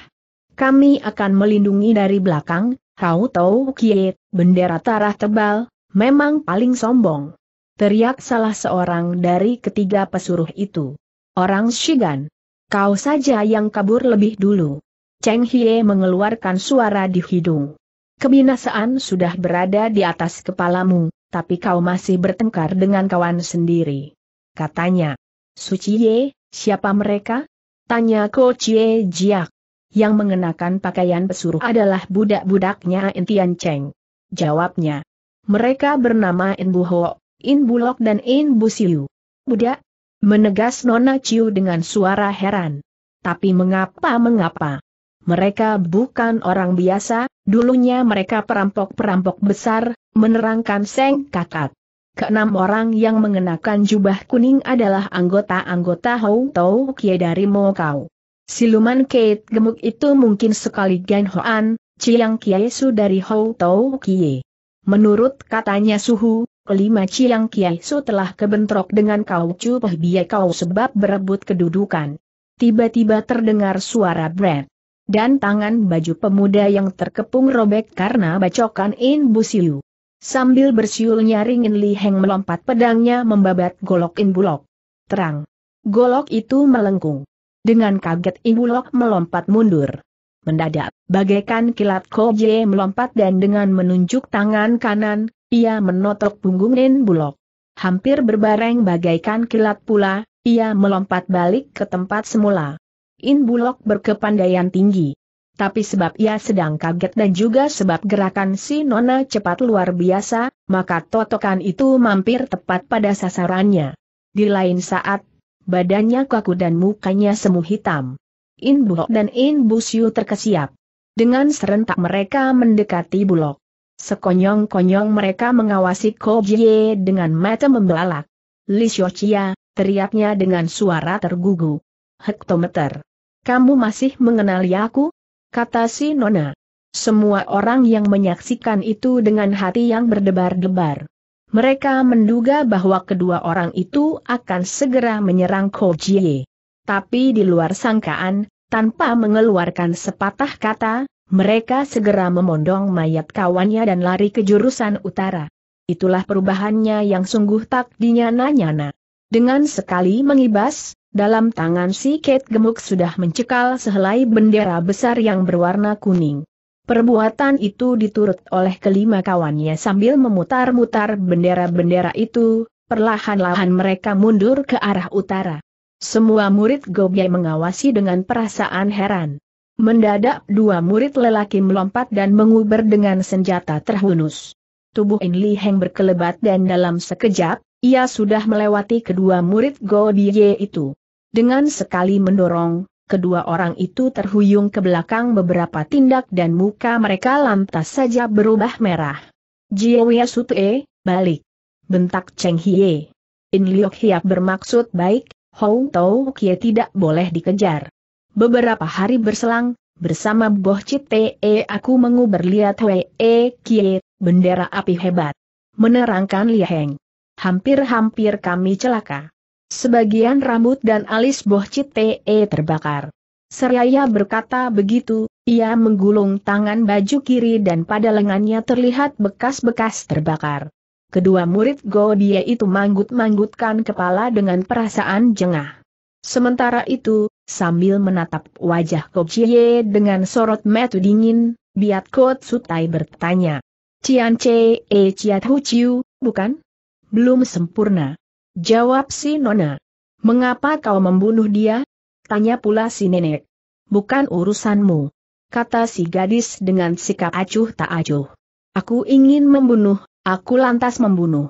Kami akan melindungi dari belakang, Hau Tau Kie, bendera tarah tebal, memang paling sombong. Teriak salah seorang dari ketiga pesuruh itu. Orang Shigan. Kau saja yang kabur lebih dulu. Cheng Hie mengeluarkan suara di hidung. Kebinasaan sudah berada di atas kepalamu, tapi kau masih bertengkar dengan kawan sendiri. Katanya. Suci Ye, siapa mereka? Tanya Ko Chie Jiak. Yang mengenakan pakaian pesuruh adalah budak-budaknya Intian Cheng. Jawabnya. Mereka bernama In Bu Ho, In Bu Lok dan In Bu Siu. Budak? Menegas Nona Chiu dengan suara heran. Tapi mengapa-mengapa? Mereka bukan orang biasa, dulunya mereka perampok-perampok besar, menerangkan Seng Kakak keenam orang yang mengenakan jubah kuning adalah anggota-anggota Hou Tau Kie dari Mokau. Siluman Kate gemuk itu mungkin sekali Gan Hoan, Chiang Kie Su dari Hou Tau Kie. Menurut katanya Suhu, kelima Chiang Kie Su telah kebentrok dengan Kau Chu Peh Kau sebab berebut kedudukan. Tiba-tiba terdengar suara Brad. Dan tangan baju pemuda yang terkepung robek karena bacokan In Busiu. Sambil bersiul nyaringin Li Heng melompat pedangnya membabat golok In Bulok. Terang. Golok itu melengkung. Dengan kaget In Bulok melompat mundur. Mendadak, bagaikan kilat Jie melompat dan dengan menunjuk tangan kanan, ia menotok punggung In Bulok. Hampir berbareng bagaikan kilat pula, ia melompat balik ke tempat semula. In Bulok berkepandaian tinggi tapi sebab ia sedang kaget dan juga sebab gerakan si Nona cepat luar biasa, maka totokan itu mampir tepat pada sasarannya. Di lain saat, badannya kaku dan mukanya semu hitam. In Bulok dan In Busyu terkesiap. Dengan serentak mereka mendekati Bulok. Sekonyong-konyong mereka mengawasi Ko Jie dengan mata membelalak. Li Xiochia, teriaknya dengan suara tergugu. Hektometer. Kamu masih mengenali aku? kata si Nona. Semua orang yang menyaksikan itu dengan hati yang berdebar-debar. Mereka menduga bahwa kedua orang itu akan segera menyerang Ko Jie. Tapi di luar sangkaan, tanpa mengeluarkan sepatah kata, mereka segera memondong mayat kawannya dan lari ke jurusan utara. Itulah perubahannya yang sungguh tak dinyana-nyana. Dengan sekali mengibas, dalam tangan si Kate gemuk sudah mencekal sehelai bendera besar yang berwarna kuning. Perbuatan itu diturut oleh kelima kawannya sambil memutar-mutar bendera-bendera itu, perlahan-lahan mereka mundur ke arah utara. Semua murid Gobye mengawasi dengan perasaan heran. Mendadak dua murid lelaki melompat dan menguber dengan senjata terhunus. Tubuh In Li Heng berkelebat dan dalam sekejap, ia sudah melewati kedua murid Gobye itu. Dengan sekali mendorong, kedua orang itu terhuyung ke belakang beberapa tindak dan muka mereka lantas saja berubah merah. Jiwia Sutue, balik. Bentak Cheng Hie. In Liok Hiap bermaksud baik, Hong Tau Kie tidak boleh dikejar. Beberapa hari berselang, bersama Boh Cite e, aku menguber lihat Wee e, Kie, bendera api hebat. Menerangkan Liaheng. Hampir-hampir kami celaka. Sebagian rambut dan alis Boh Cite terbakar. Seraya berkata begitu, ia menggulung tangan baju kiri dan pada lengannya terlihat bekas-bekas terbakar. Kedua murid Go Die itu manggut-manggutkan kepala dengan perasaan jengah. Sementara itu, sambil menatap wajah Chie dengan sorot metu dingin, Biat Kot Sutai bertanya. Cian Che E Ciat Hu bukan? Belum sempurna. Jawab si Nona. Mengapa kau membunuh dia? Tanya pula si nenek. Bukan urusanmu. Kata si gadis dengan sikap acuh tak acuh. Aku ingin membunuh, aku lantas membunuh.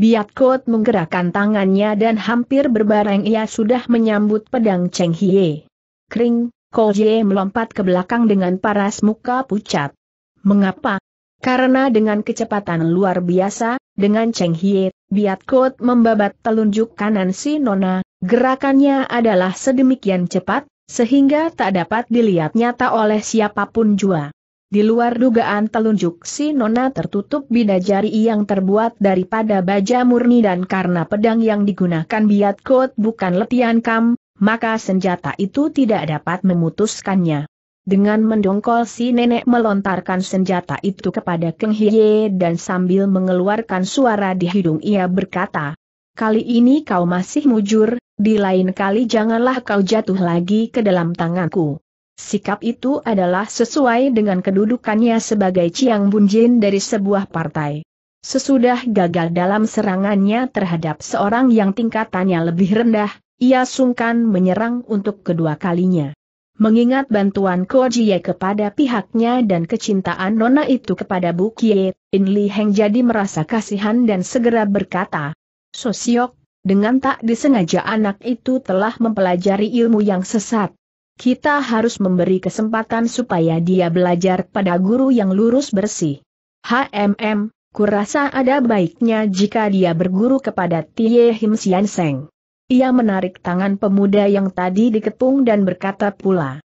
Biatkot menggerakkan tangannya dan hampir berbareng ia sudah menyambut pedang Cheng Hie. Kring, Ye melompat ke belakang dengan paras muka pucat. Mengapa? Karena dengan kecepatan luar biasa, dengan Cheng Hie, Biat Kot membabat telunjuk kanan si Nona, gerakannya adalah sedemikian cepat, sehingga tak dapat dilihat nyata oleh siapapun jua. Di luar dugaan telunjuk si Nona tertutup bidajari yang terbuat daripada baja murni dan karena pedang yang digunakan biat kot bukan letian kam, maka senjata itu tidak dapat memutuskannya. Dengan mendongkol si nenek melontarkan senjata itu kepada Keng Hye dan sambil mengeluarkan suara di hidung ia berkata, Kali ini kau masih mujur, di lain kali janganlah kau jatuh lagi ke dalam tanganku. Sikap itu adalah sesuai dengan kedudukannya sebagai Chiang Bunjin dari sebuah partai. Sesudah gagal dalam serangannya terhadap seorang yang tingkatannya lebih rendah, ia sungkan menyerang untuk kedua kalinya. Mengingat bantuan Jie kepada pihaknya dan kecintaan Nona itu kepada Bukie, In Li Heng jadi merasa kasihan dan segera berkata, Sosiok, dengan tak disengaja anak itu telah mempelajari ilmu yang sesat. Kita harus memberi kesempatan supaya dia belajar pada guru yang lurus bersih. HMM, kurasa ada baiknya jika dia berguru kepada Tie Him Sian Seng. Ia menarik tangan pemuda yang tadi dikepung dan berkata pula.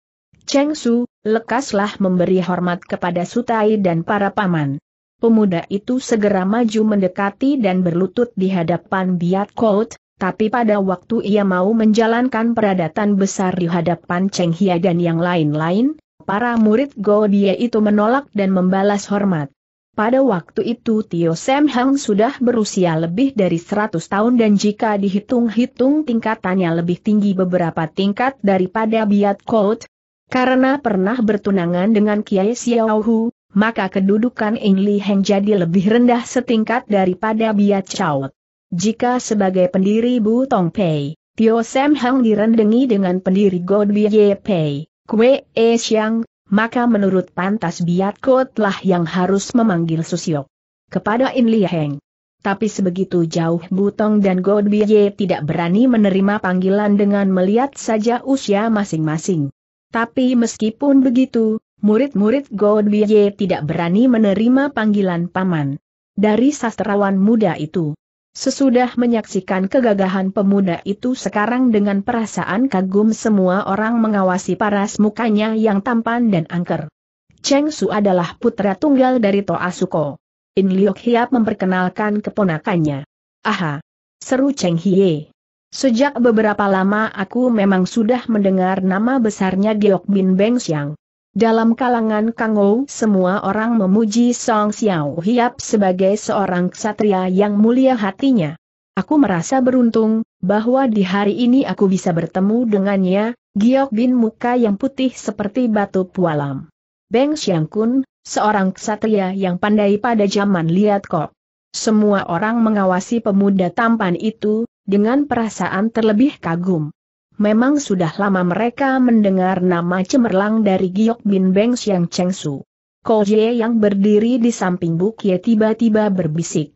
Cheng Su, lekaslah memberi hormat kepada Sutai dan para paman. Pemuda itu segera maju mendekati dan berlutut di hadapan Biat Kout, tapi pada waktu ia mau menjalankan peradatan besar di hadapan Cheng Hia dan yang lain-lain, para murid Go Dia itu menolak dan membalas hormat. Pada waktu itu Tio Sam Hang sudah berusia lebih dari 100 tahun dan jika dihitung-hitung tingkatannya lebih tinggi beberapa tingkat daripada Biat Kout. Karena pernah bertunangan dengan Kiai Xiao Hu, maka kedudukan Ing Li Heng jadi lebih rendah setingkat daripada Biat Chaut. Jika sebagai pendiri Bu Tong Pei, Tio Sam Hang direndengi dengan pendiri God Ye Pei, Kwe E Xiang, maka menurut pantas biat kotlah yang harus memanggil Susio kepada In Heng. Tapi sebegitu jauh Butong dan Godbiye tidak berani menerima panggilan dengan melihat saja usia masing-masing. Tapi meskipun begitu, murid-murid Godbiye tidak berani menerima panggilan paman dari sastrawan muda itu. Sesudah menyaksikan kegagahan pemuda itu sekarang dengan perasaan kagum semua orang mengawasi paras mukanya yang tampan dan angker. Cheng Su adalah putra tunggal dari Toa Suko. In Liok Hiap memperkenalkan keponakannya. Aha! Seru Cheng Hie. Sejak beberapa lama aku memang sudah mendengar nama besarnya Giok Bin Beng Xiang. Dalam kalangan Kangou semua orang memuji Song Xiao Hiap sebagai seorang ksatria yang mulia hatinya. Aku merasa beruntung, bahwa di hari ini aku bisa bertemu dengannya, Giok Bin muka yang putih seperti batu pualam. Beng Xiang Kun, seorang ksatria yang pandai pada zaman Liat Kok. Semua orang mengawasi pemuda tampan itu, dengan perasaan terlebih kagum memang sudah lama mereka mendengar nama cemerlang dari Giok Bin Beng Yang Cheng Su. Koje yang berdiri di samping Buk Ye tiba-tiba berbisik.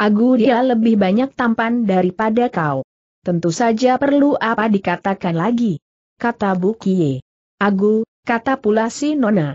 Agu dia lebih banyak tampan daripada kau. Tentu saja perlu apa dikatakan lagi. Kata Buk Ye. Agu, kata pula si Nona.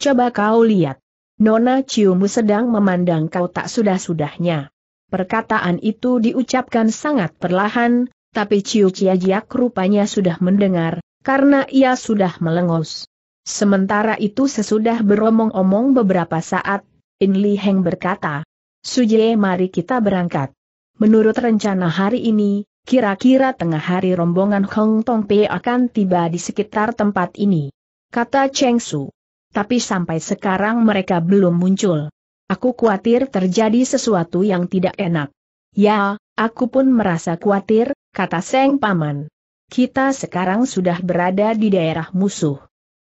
Coba kau lihat. Nona Ciumu sedang memandang kau tak sudah-sudahnya. Perkataan itu diucapkan sangat perlahan, tapi Ciu Ciajiak rupanya sudah mendengar, karena ia sudah melengos. Sementara itu sesudah beromong-omong beberapa saat, In Li Heng berkata, Suje mari kita berangkat. Menurut rencana hari ini, kira-kira tengah hari rombongan Hong Tong Pei akan tiba di sekitar tempat ini. Kata Cheng Su. Tapi sampai sekarang mereka belum muncul. Aku khawatir terjadi sesuatu yang tidak enak. Ya, aku pun merasa khawatir, kata Seng Paman. Kita sekarang sudah berada di daerah musuh.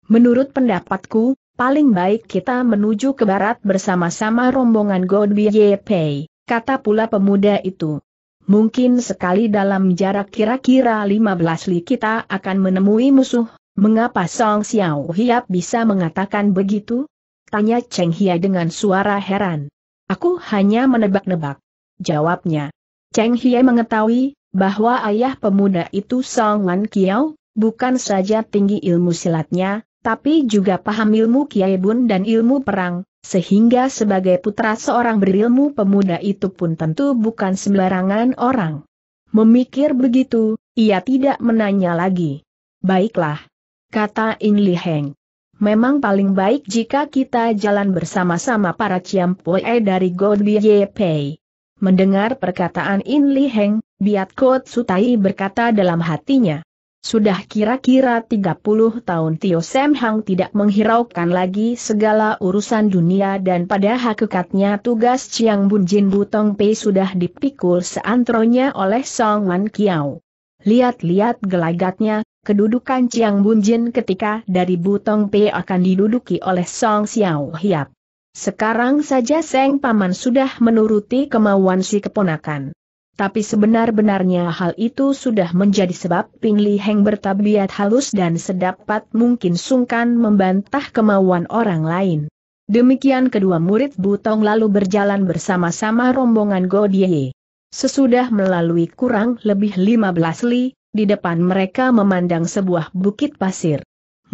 Menurut pendapatku, paling baik kita menuju ke barat bersama-sama rombongan Godby Pei. kata pula pemuda itu. Mungkin sekali dalam jarak kira-kira 15 li kita akan menemui musuh, mengapa Song Xiao Hiap bisa mengatakan begitu? Tanya Cheng Hia dengan suara heran. Aku hanya menebak-nebak. Jawabnya. Cheng Hia mengetahui, bahwa ayah pemuda itu Song Wan Kiao, bukan saja tinggi ilmu silatnya, tapi juga paham ilmu Kiai Bun dan ilmu perang, sehingga sebagai putra seorang berilmu pemuda itu pun tentu bukan sembarangan orang. Memikir begitu, ia tidak menanya lagi. Baiklah, kata In Li Heng. Memang paling baik jika kita jalan bersama-sama para Ciampoe dari God Pei. Mendengar perkataan In Li Heng, Biat Kot Sutai berkata dalam hatinya. Sudah kira-kira 30 tahun Tio Sem Hang tidak menghiraukan lagi segala urusan dunia dan pada hakikatnya tugas Chiang Bun Jin Butong Pei sudah dipikul seantronya oleh Song Man Kiao. Lihat-lihat gelagatnya, kedudukan Chiang Bun Jin ketika dari Butong Pei akan diduduki oleh Song Xiao Hiap. Sekarang saja Seng Paman sudah menuruti kemauan si keponakan. Tapi sebenar-benarnya hal itu sudah menjadi sebab Ping Li Heng bertabiat halus dan sedapat mungkin sungkan membantah kemauan orang lain. Demikian kedua murid Butong lalu berjalan bersama-sama rombongan Godie. Sesudah melalui kurang lebih 15 li, di depan mereka memandang sebuah bukit pasir.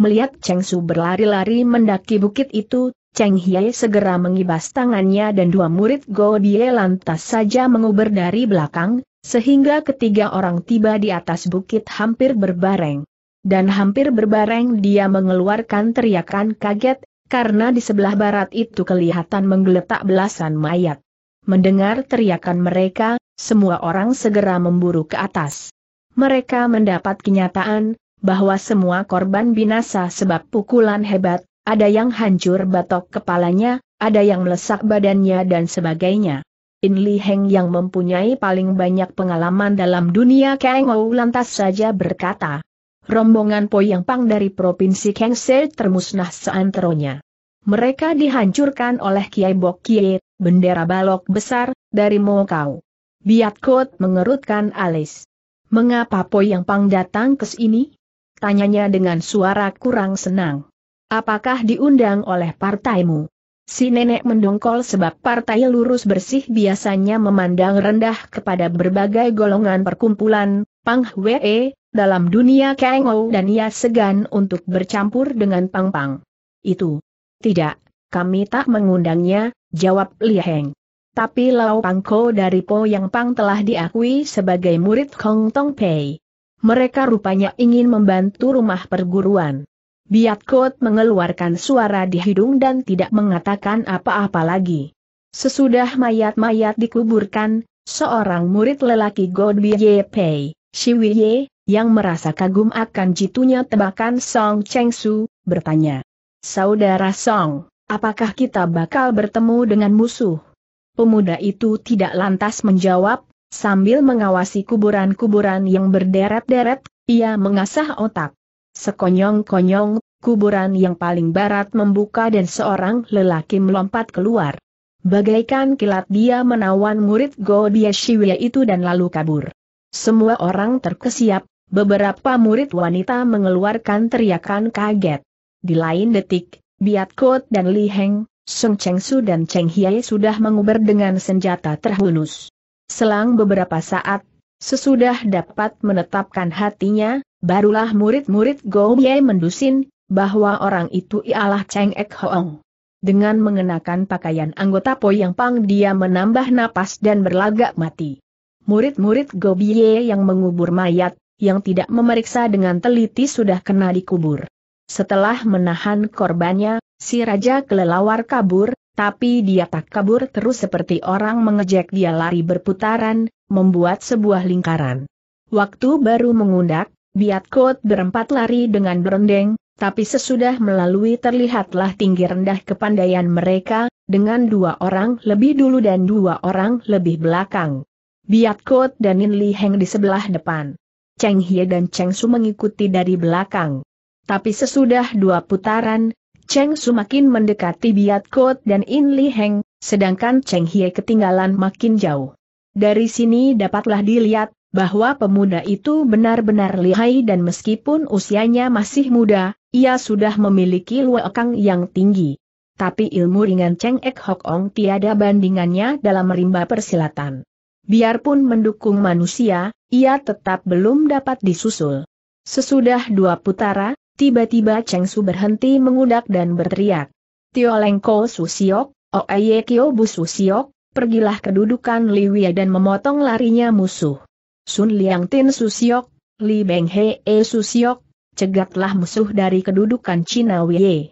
Melihat Cheng Su berlari-lari mendaki bukit itu, Cheng Hie segera mengibas tangannya dan dua murid Go Bie lantas saja menguber dari belakang, sehingga ketiga orang tiba di atas bukit hampir berbareng. Dan hampir berbareng dia mengeluarkan teriakan kaget, karena di sebelah barat itu kelihatan menggeletak belasan mayat. Mendengar teriakan mereka, semua orang segera memburu ke atas. Mereka mendapat kenyataan, bahwa semua korban binasa sebab pukulan hebat, ada yang hancur batok kepalanya, ada yang melesak badannya dan sebagainya. In Li Heng yang mempunyai paling banyak pengalaman dalam dunia Kang Ou lantas saja berkata. Rombongan Poyang Pang dari Provinsi Se termusnah seantronya. Mereka dihancurkan oleh Kiai Bok Kie, bendera balok besar, dari Mokau. Biat Kot mengerutkan alis. Mengapa Poyang Pang datang ke sini? Tanyanya dengan suara kurang senang. Apakah diundang oleh partaimu? Si nenek mendongkol sebab partai lurus bersih biasanya memandang rendah kepada berbagai golongan perkumpulan, Pang Hwee, dalam dunia Kengou dan ia segan untuk bercampur dengan Pang Pang. Itu. Tidak, kami tak mengundangnya, jawab Li Heng. Tapi Lao Pangko dari Po Yang Pang telah diakui sebagai murid Kong Tong Pei. Mereka rupanya ingin membantu rumah perguruan. Biat Biatkot mengeluarkan suara di hidung dan tidak mengatakan apa-apa lagi. Sesudah mayat-mayat dikuburkan, seorang murid lelaki God Ye Pei, Shiwi Ye, yang merasa kagum akan jitunya tebakan Song Cheng Su, bertanya. Saudara Song, apakah kita bakal bertemu dengan musuh? Pemuda itu tidak lantas menjawab, sambil mengawasi kuburan-kuburan yang berderet-deret, ia mengasah otak. Sekonyong-konyong, kuburan yang paling barat membuka dan seorang lelaki melompat keluar. Bagaikan kilat dia menawan murid Go Dia itu dan lalu kabur. Semua orang terkesiap, beberapa murid wanita mengeluarkan teriakan kaget. Di lain detik, Biat Kot dan Li Heng, Sung Cheng Su dan Cheng Hiai sudah menguber dengan senjata terhunus. Selang beberapa saat, sesudah dapat menetapkan hatinya, Barulah murid-murid Gouye mendusin, bahwa orang itu ialah Cheng Ek Hoong. Dengan mengenakan pakaian anggota yang Pang dia menambah napas dan berlagak mati. Murid-murid Gobiye yang mengubur mayat, yang tidak memeriksa dengan teliti sudah kena dikubur. Setelah menahan korbannya, si Raja kelelawar kabur, tapi dia tak kabur terus seperti orang mengejek dia lari berputaran, membuat sebuah lingkaran. Waktu baru mengundak, Biat Kot berempat lari dengan berendeng, tapi sesudah melalui terlihatlah tinggi rendah kepandaian mereka, dengan dua orang lebih dulu dan dua orang lebih belakang. Biat Kot dan Nin Li Heng di sebelah depan. Cheng Hye dan Cheng Su mengikuti dari belakang. Tapi sesudah dua putaran, Cheng Su makin mendekati Biat Kot dan In Li Heng, sedangkan Cheng Hye ketinggalan makin jauh. Dari sini dapatlah dilihat bahwa pemuda itu benar-benar lihai dan meskipun usianya masih muda, ia sudah memiliki luekang yang tinggi. Tapi ilmu ringan Cheng Ek Hok Ong tiada bandingannya dalam rimba persilatan. Biarpun mendukung manusia, ia tetap belum dapat disusul. Sesudah dua putara, tiba-tiba Cheng Su berhenti mengudak dan berteriak. Tio Lengko Susiok, Oeye Kyo Bu siok, pergilah kedudukan Liwia dan memotong larinya musuh. Sun Liang Tin Susiok, Li Beng E Susiok, cegatlah musuh dari kedudukan Cina Wei.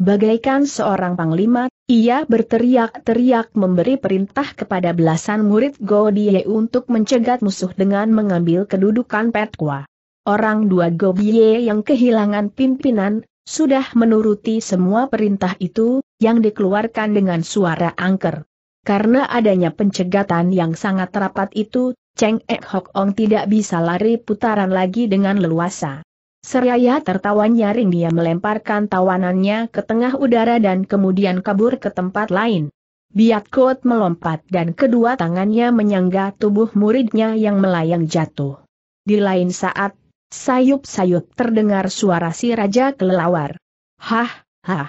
Bagaikan seorang panglima, ia berteriak-teriak memberi perintah kepada belasan murid Godie untuk mencegat musuh dengan mengambil kedudukan Petkwa. Orang dua Godie yang kehilangan pimpinan, sudah menuruti semua perintah itu, yang dikeluarkan dengan suara angker. Karena adanya pencegatan yang sangat rapat itu, Cheng Ek Hok Ong tidak bisa lari putaran lagi dengan leluasa. Seraya tertawa nyaring dia melemparkan tawanannya ke tengah udara dan kemudian kabur ke tempat lain. Biat Kot melompat dan kedua tangannya menyangga tubuh muridnya yang melayang jatuh. Di lain saat, sayup-sayup terdengar suara si raja kelelawar. Hah, hah.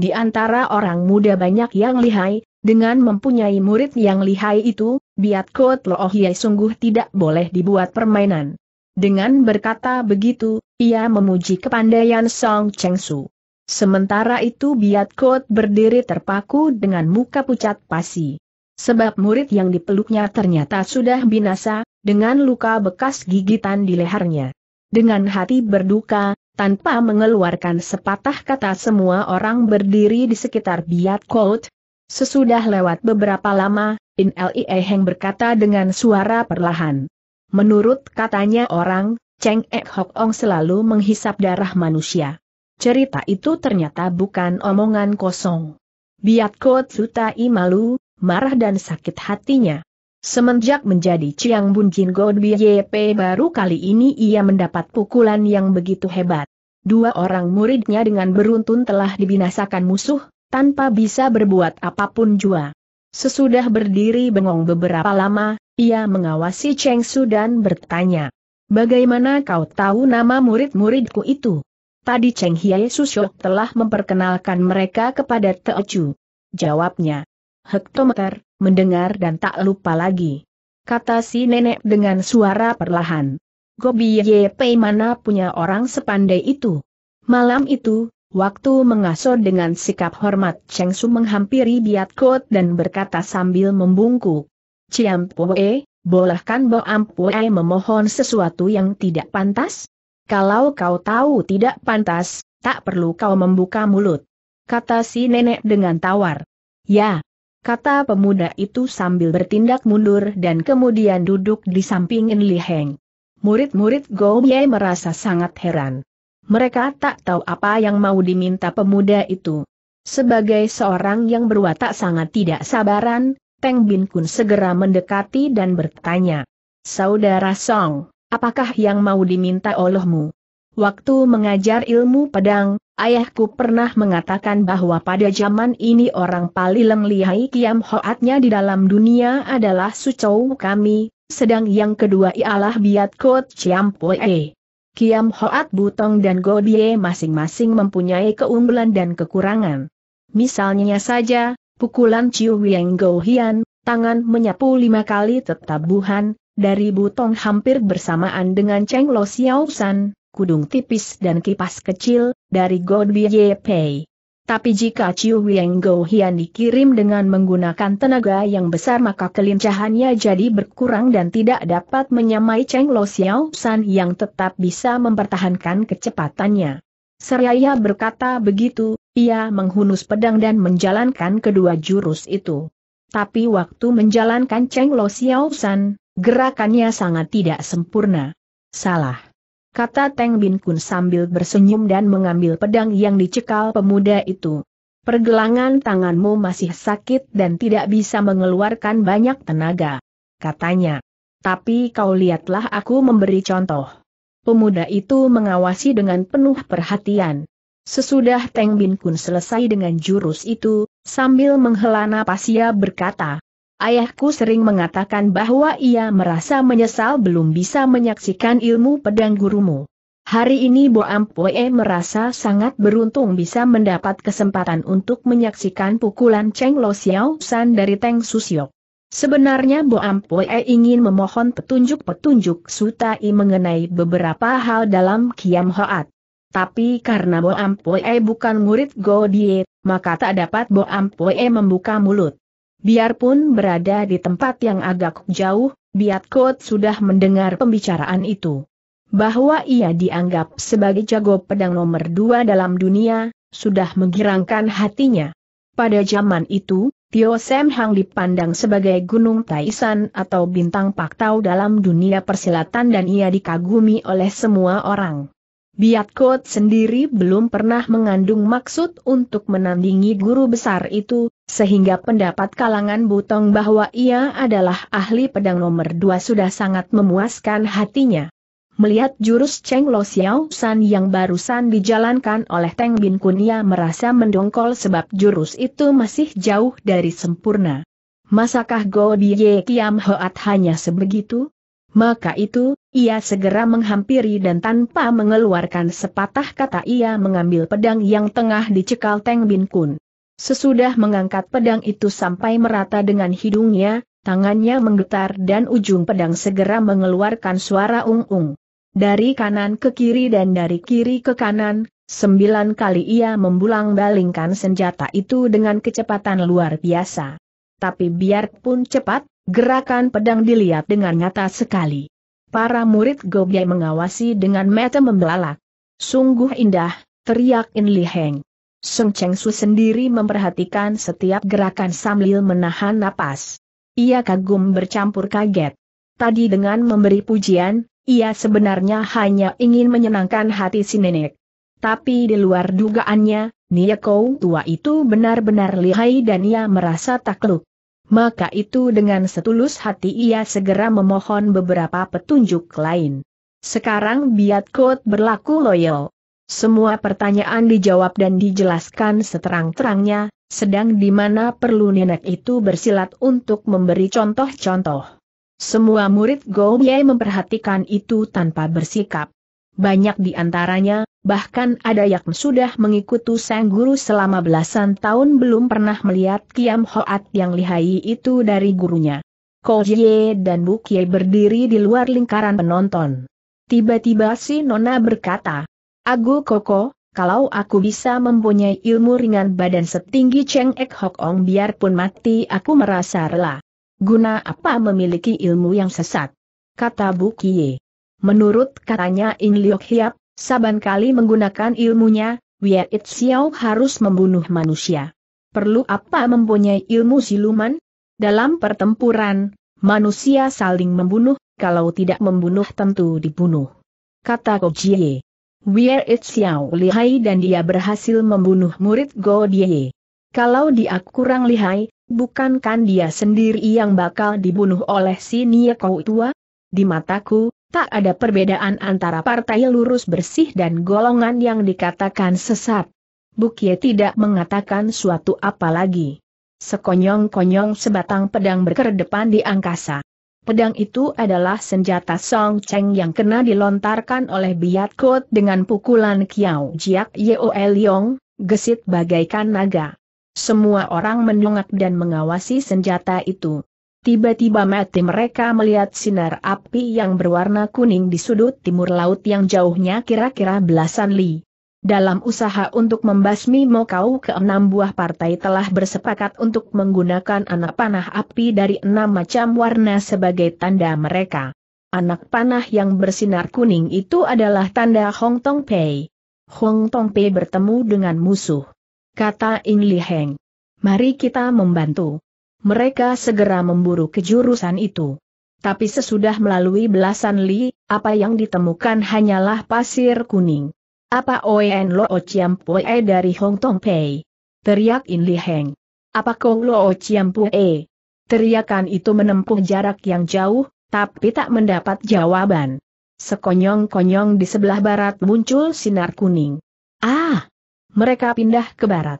Di antara orang muda banyak yang lihai, dengan mempunyai murid yang lihai itu, Biat Kot loh Hye sungguh tidak boleh dibuat permainan. Dengan berkata begitu, ia memuji kepandaian Song Cheng Su. Sementara itu Biat Kot berdiri terpaku dengan muka pucat pasi. Sebab murid yang dipeluknya ternyata sudah binasa, dengan luka bekas gigitan di lehernya. Dengan hati berduka, tanpa mengeluarkan sepatah kata semua orang berdiri di sekitar Biat Kot, Sesudah lewat beberapa lama, In Lie Heng berkata dengan suara perlahan. Menurut katanya orang, Cheng Ek Hok Ong selalu menghisap darah manusia. Cerita itu ternyata bukan omongan kosong. Biatko Tsutai malu, marah dan sakit hatinya. Semenjak menjadi Chiang Bun Jin God BYP baru kali ini ia mendapat pukulan yang begitu hebat. Dua orang muridnya dengan beruntun telah dibinasakan musuh, tanpa bisa berbuat apapun jua. Sesudah berdiri bengong beberapa lama, ia mengawasi Cheng Su dan bertanya, Bagaimana kau tahu nama murid-muridku itu? Tadi Cheng Hiai Susyok telah memperkenalkan mereka kepada Chu. Jawabnya, hektometer, mendengar dan tak lupa lagi. Kata si nenek dengan suara perlahan. Gobi Ye Pei mana punya orang sepandai itu? Malam itu, Waktu mengasuh dengan sikap hormat Cheng Su menghampiri Biat Kot dan berkata sambil membungkuk. Ciam Pue, bolehkan Bo Am Pue memohon sesuatu yang tidak pantas? Kalau kau tahu tidak pantas, tak perlu kau membuka mulut. Kata si nenek dengan tawar. Ya, kata pemuda itu sambil bertindak mundur dan kemudian duduk di samping In Li Heng. Murid-murid Gou Ye merasa sangat heran. Mereka tak tahu apa yang mau diminta pemuda itu. Sebagai seorang yang berwatak sangat tidak sabaran, Teng Bin Kun segera mendekati dan bertanya. Saudara Song, apakah yang mau diminta olehmu? Waktu mengajar ilmu pedang, ayahku pernah mengatakan bahwa pada zaman ini orang paling lihai kiam hoatnya di dalam dunia adalah sucou kami, sedang yang kedua ialah biat kot ciampoe. Kiam Hoat Butong dan Godie masing-masing mempunyai keunggulan dan kekurangan. Misalnya saja, pukulan Chiu Wieng Go Hian, tangan menyapu lima kali tetabuhan, dari Butong hampir bersamaan dengan Cheng Lo Xiao San, kudung tipis dan kipas kecil, dari Godie Pei. Tapi jika Chiu Wieng Go Hian dikirim dengan menggunakan tenaga yang besar maka kelincahannya jadi berkurang dan tidak dapat menyamai Cheng Lo Xiao San yang tetap bisa mempertahankan kecepatannya. Seraya berkata begitu, ia menghunus pedang dan menjalankan kedua jurus itu. Tapi waktu menjalankan Cheng Lo Xiao San, gerakannya sangat tidak sempurna. Salah kata Teng Bin Kun sambil bersenyum dan mengambil pedang yang dicekal pemuda itu. Pergelangan tanganmu masih sakit dan tidak bisa mengeluarkan banyak tenaga, katanya. Tapi kau lihatlah aku memberi contoh. Pemuda itu mengawasi dengan penuh perhatian. Sesudah Teng Bin Kun selesai dengan jurus itu, sambil menghela napas ia berkata, Ayahku sering mengatakan bahwa ia merasa menyesal belum bisa menyaksikan ilmu pedang gurumu. Hari ini Bo Ampoe merasa sangat beruntung bisa mendapat kesempatan untuk menyaksikan pukulan Cheng Lo Xiao San dari Teng Susiok. Sebenarnya Bo Ampoe ingin memohon petunjuk-petunjuk Sutai mengenai beberapa hal dalam Kiam Hoat. Tapi karena Bo Ampoe bukan murid Go maka tak dapat Bo Ampoe membuka mulut. Biarpun berada di tempat yang agak jauh, Biatkot sudah mendengar pembicaraan itu. Bahwa ia dianggap sebagai jago pedang nomor dua dalam dunia, sudah menggirangkan hatinya. Pada zaman itu, Tio Sam Hang dipandang sebagai Gunung Taisan atau Bintang Paktau dalam dunia persilatan dan ia dikagumi oleh semua orang. Biat Biatkot sendiri belum pernah mengandung maksud untuk menandingi guru besar itu, sehingga pendapat kalangan Butong bahwa ia adalah ahli pedang nomor dua sudah sangat memuaskan hatinya. Melihat jurus Cheng Lo Xiao San yang barusan dijalankan oleh Teng Bin Kunia merasa mendongkol sebab jurus itu masih jauh dari sempurna. Masakah Go Ye Kiam Hoat hanya sebegitu? Maka itu, ia segera menghampiri dan tanpa mengeluarkan sepatah kata ia mengambil pedang yang tengah dicekal Teng Bin Kun. Sesudah mengangkat pedang itu sampai merata dengan hidungnya, tangannya menggetar dan ujung pedang segera mengeluarkan suara ung-ung. Dari kanan ke kiri dan dari kiri ke kanan, sembilan kali ia membulang balingkan senjata itu dengan kecepatan luar biasa. Tapi biarpun cepat, gerakan pedang dilihat dengan nyata sekali. Para murid Gobye mengawasi dengan mata membelalak. Sungguh indah, teriak In Li Heng. Cheng Su sendiri memperhatikan setiap gerakan sambil menahan napas. Ia kagum bercampur kaget. Tadi dengan memberi pujian, ia sebenarnya hanya ingin menyenangkan hati si nenek. Tapi di luar dugaannya, Nia Kou tua itu benar-benar lihai dan ia merasa takluk maka itu dengan setulus hati ia segera memohon beberapa petunjuk lain. Sekarang kot berlaku loyal. Semua pertanyaan dijawab dan dijelaskan seterang-terangnya, sedang di mana perlu nenek itu bersilat untuk memberi contoh-contoh. Semua murid Gouye memperhatikan itu tanpa bersikap. Banyak di antaranya, Bahkan ada yang sudah mengikuti sang guru selama belasan tahun belum pernah melihat Kiam Hoat yang lihai itu dari gurunya. Ko Jie dan Bu Kie berdiri di luar lingkaran penonton. Tiba-tiba si Nona berkata, Agu Koko, kalau aku bisa mempunyai ilmu ringan badan setinggi Cheng Ek Hok Ong biarpun mati aku merasa rela. Guna apa memiliki ilmu yang sesat? Kata Bu Kie. Menurut katanya In Liok Hiap, Saban kali menggunakan ilmunya, Wei Xiao harus membunuh manusia. Perlu apa mempunyai ilmu siluman? Dalam pertempuran, manusia saling membunuh, kalau tidak membunuh tentu dibunuh. Kata Go Jie. Wei Xiao lihai dan dia berhasil membunuh murid Go Die. Kalau dia kurang lihai, bukankan dia sendiri yang bakal dibunuh oleh si Nia Kau tua? Di mataku, Tak ada perbedaan antara partai lurus bersih dan golongan yang dikatakan sesat. Bukie tidak mengatakan suatu apa lagi. Sekonyong-konyong sebatang pedang berkedepan di angkasa. Pedang itu adalah senjata Song Cheng yang kena dilontarkan oleh Biat Kot dengan pukulan Kiao Jiak Yeol Yong, gesit bagaikan naga. Semua orang menungak dan mengawasi senjata itu. Tiba-tiba mati mereka melihat sinar api yang berwarna kuning di sudut timur laut yang jauhnya kira-kira belasan li. Dalam usaha untuk membasmi Mokau enam buah partai telah bersepakat untuk menggunakan anak panah api dari enam macam warna sebagai tanda mereka. Anak panah yang bersinar kuning itu adalah tanda Hong Tong Pei. Hong Tong Pei bertemu dengan musuh. Kata In Li Heng. Mari kita membantu mereka segera memburu kejurusan itu. Tapi sesudah melalui belasan li, apa yang ditemukan hanyalah pasir kuning. Apa Oen Lo Pue dari Hong Tong Pei? Teriak In Li Heng. Apa Kong Lo Pue? Teriakan itu menempuh jarak yang jauh, tapi tak mendapat jawaban. Sekonyong-konyong di sebelah barat muncul sinar kuning. Ah! Mereka pindah ke barat.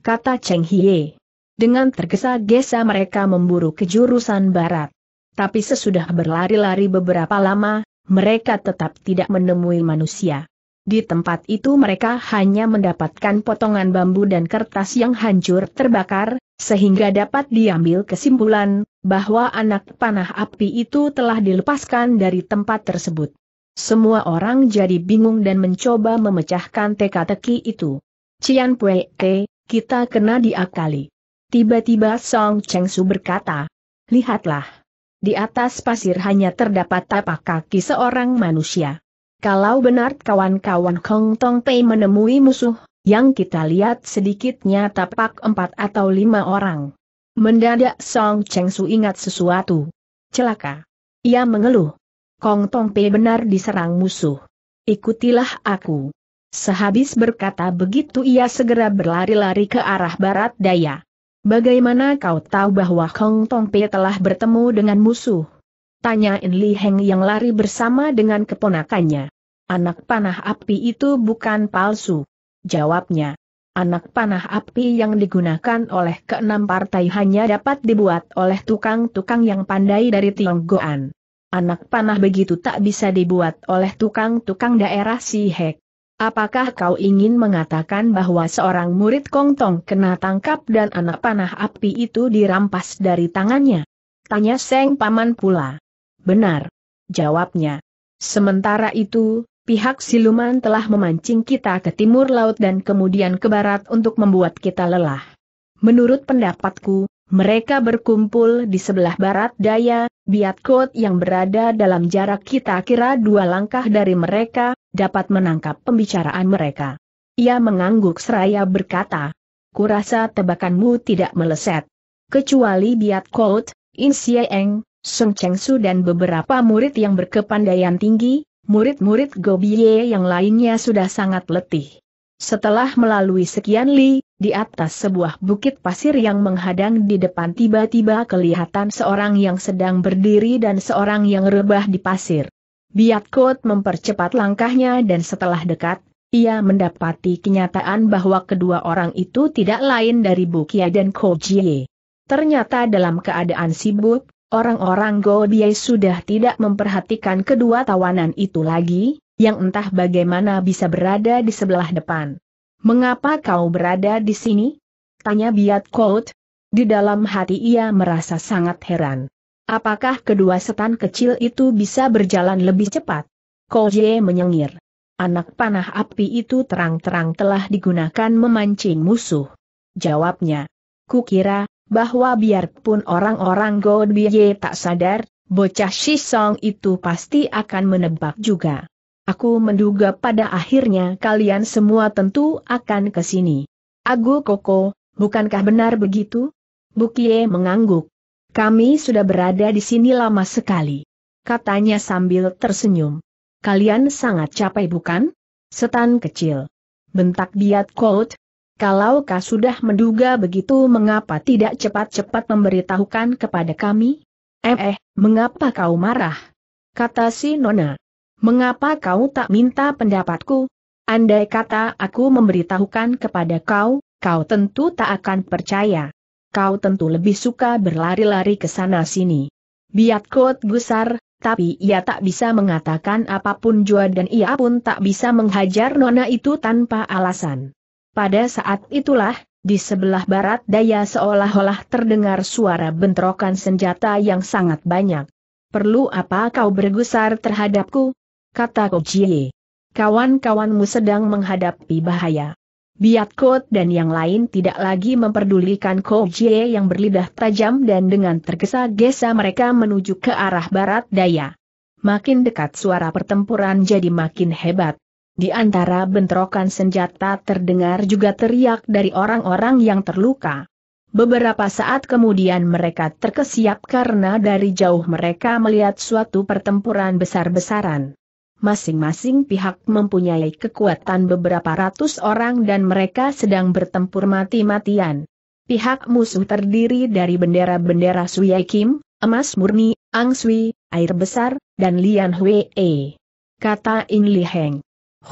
Kata Cheng Hie. Dengan tergesa-gesa mereka memburu ke jurusan barat. Tapi sesudah berlari-lari beberapa lama, mereka tetap tidak menemui manusia. Di tempat itu mereka hanya mendapatkan potongan bambu dan kertas yang hancur terbakar, sehingga dapat diambil kesimpulan, bahwa anak panah api itu telah dilepaskan dari tempat tersebut. Semua orang jadi bingung dan mencoba memecahkan teka-teki itu. Cian Pue, kita kena diakali. Tiba-tiba Song Cheng Su berkata, Lihatlah. Di atas pasir hanya terdapat tapak kaki seorang manusia. Kalau benar kawan-kawan Kong Tong Pei menemui musuh, yang kita lihat sedikitnya tapak empat atau lima orang. Mendadak Song Cheng Su ingat sesuatu. Celaka. Ia mengeluh. Kong Tong Pei benar diserang musuh. Ikutilah aku. Sehabis berkata begitu ia segera berlari-lari ke arah barat daya. Bagaimana kau tahu bahwa Kong Pei telah bertemu dengan musuh? Tanya In Li Heng yang lari bersama dengan keponakannya. Anak panah api itu bukan palsu. Jawabnya. Anak panah api yang digunakan oleh keenam partai hanya dapat dibuat oleh tukang-tukang yang pandai dari Tionggoan. Anak panah begitu tak bisa dibuat oleh tukang-tukang daerah Sihek. Apakah kau ingin mengatakan bahwa seorang murid Kongtong kena tangkap dan anak panah api itu dirampas dari tangannya? Tanya Seng Paman pula. Benar. Jawabnya. Sementara itu, pihak siluman telah memancing kita ke timur laut dan kemudian ke barat untuk membuat kita lelah. Menurut pendapatku, mereka berkumpul di sebelah barat daya, Biatkot yang berada dalam jarak kita kira dua langkah dari mereka, dapat menangkap pembicaraan mereka. Ia mengangguk seraya berkata, Kurasa tebakanmu tidak meleset. Kecuali Biat Kout, In Sieng, Sung Cheng Su dan beberapa murid yang berkepandaian tinggi, murid-murid Gobiye yang lainnya sudah sangat letih. Setelah melalui sekian li, di atas sebuah bukit pasir yang menghadang di depan tiba-tiba kelihatan seorang yang sedang berdiri dan seorang yang rebah di pasir. Biatkot mempercepat langkahnya dan setelah dekat, ia mendapati kenyataan bahwa kedua orang itu tidak lain dari Bukia dan Ko Ternyata dalam keadaan sibuk, orang-orang Go sudah tidak memperhatikan kedua tawanan itu lagi, yang entah bagaimana bisa berada di sebelah depan. Mengapa kau berada di sini? Tanya Biatkot. Di dalam hati ia merasa sangat heran. Apakah kedua setan kecil itu bisa berjalan lebih cepat? Koje menyengir. Anak panah api itu terang-terang telah digunakan memancing musuh. Jawabnya. Kukira, bahwa biarpun orang-orang Godbiye tak sadar, bocah Shisong itu pasti akan menebak juga. Aku menduga pada akhirnya kalian semua tentu akan ke sini. Agu Koko, bukankah benar begitu? Bukie mengangguk. Kami sudah berada di sini lama sekali. Katanya sambil tersenyum. Kalian sangat capek bukan? Setan kecil. Bentak biat Colt. Kalau kau sudah menduga begitu mengapa tidak cepat-cepat memberitahukan kepada kami? Eh, eh, mengapa kau marah? Kata si Nona. Mengapa kau tak minta pendapatku? Andai kata aku memberitahukan kepada kau, kau tentu tak akan percaya kau tentu lebih suka berlari-lari ke sana-sini. kot gusar, tapi ia tak bisa mengatakan apapun jua dan ia pun tak bisa menghajar nona itu tanpa alasan. Pada saat itulah, di sebelah barat daya seolah-olah terdengar suara bentrokan senjata yang sangat banyak. Perlu apa kau bergusar terhadapku? Kata Kojie. Kawan-kawanmu sedang menghadapi bahaya. Biat Kot dan yang lain tidak lagi memperdulikan Ko Jie yang berlidah tajam dan dengan tergesa-gesa mereka menuju ke arah barat daya. Makin dekat suara pertempuran jadi makin hebat. Di antara bentrokan senjata terdengar juga teriak dari orang-orang yang terluka. Beberapa saat kemudian mereka terkesiap karena dari jauh mereka melihat suatu pertempuran besar-besaran. Masing-masing pihak mempunyai kekuatan beberapa ratus orang dan mereka sedang bertempur mati-matian. Pihak musuh terdiri dari bendera-bendera Suyai Kim, emas murni, Ang Sui, air besar, dan Lian Hwee. Kata In Li Heng.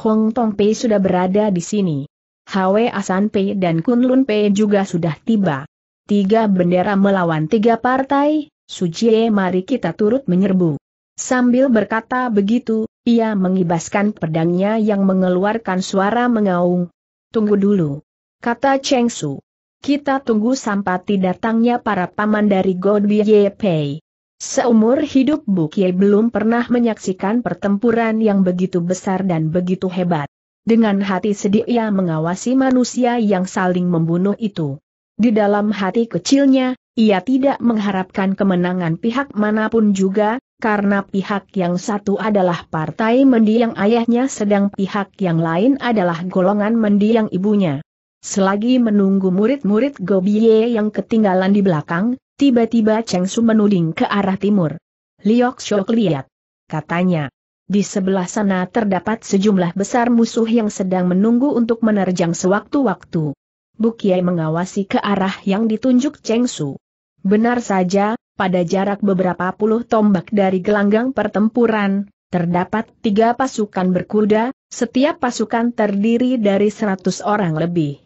Hong Tong Pei sudah berada di sini. Hwee Asan Pei dan Kun Lun Pei juga sudah tiba. Tiga bendera melawan tiga partai, Sujie mari kita turut menyerbu. Sambil berkata begitu, ia mengibaskan pedangnya yang mengeluarkan suara mengaung. Tunggu dulu. Kata Cheng Su. Kita tunggu sampai datangnya para paman dari God Ye Pei. Seumur hidup Kie belum pernah menyaksikan pertempuran yang begitu besar dan begitu hebat. Dengan hati sedih ia mengawasi manusia yang saling membunuh itu. Di dalam hati kecilnya, ia tidak mengharapkan kemenangan pihak manapun juga, karena pihak yang satu adalah partai mendiang ayahnya sedang pihak yang lain adalah golongan mendiang ibunya. Selagi menunggu murid-murid Gobie yang ketinggalan di belakang, tiba-tiba Cheng Su menuding ke arah timur. Liok Shok lihat. Katanya, di sebelah sana terdapat sejumlah besar musuh yang sedang menunggu untuk menerjang sewaktu-waktu. Bukiai mengawasi ke arah yang ditunjuk Cheng Su. Benar saja, pada jarak beberapa puluh tombak dari gelanggang pertempuran, terdapat tiga pasukan berkuda, setiap pasukan terdiri dari seratus orang lebih.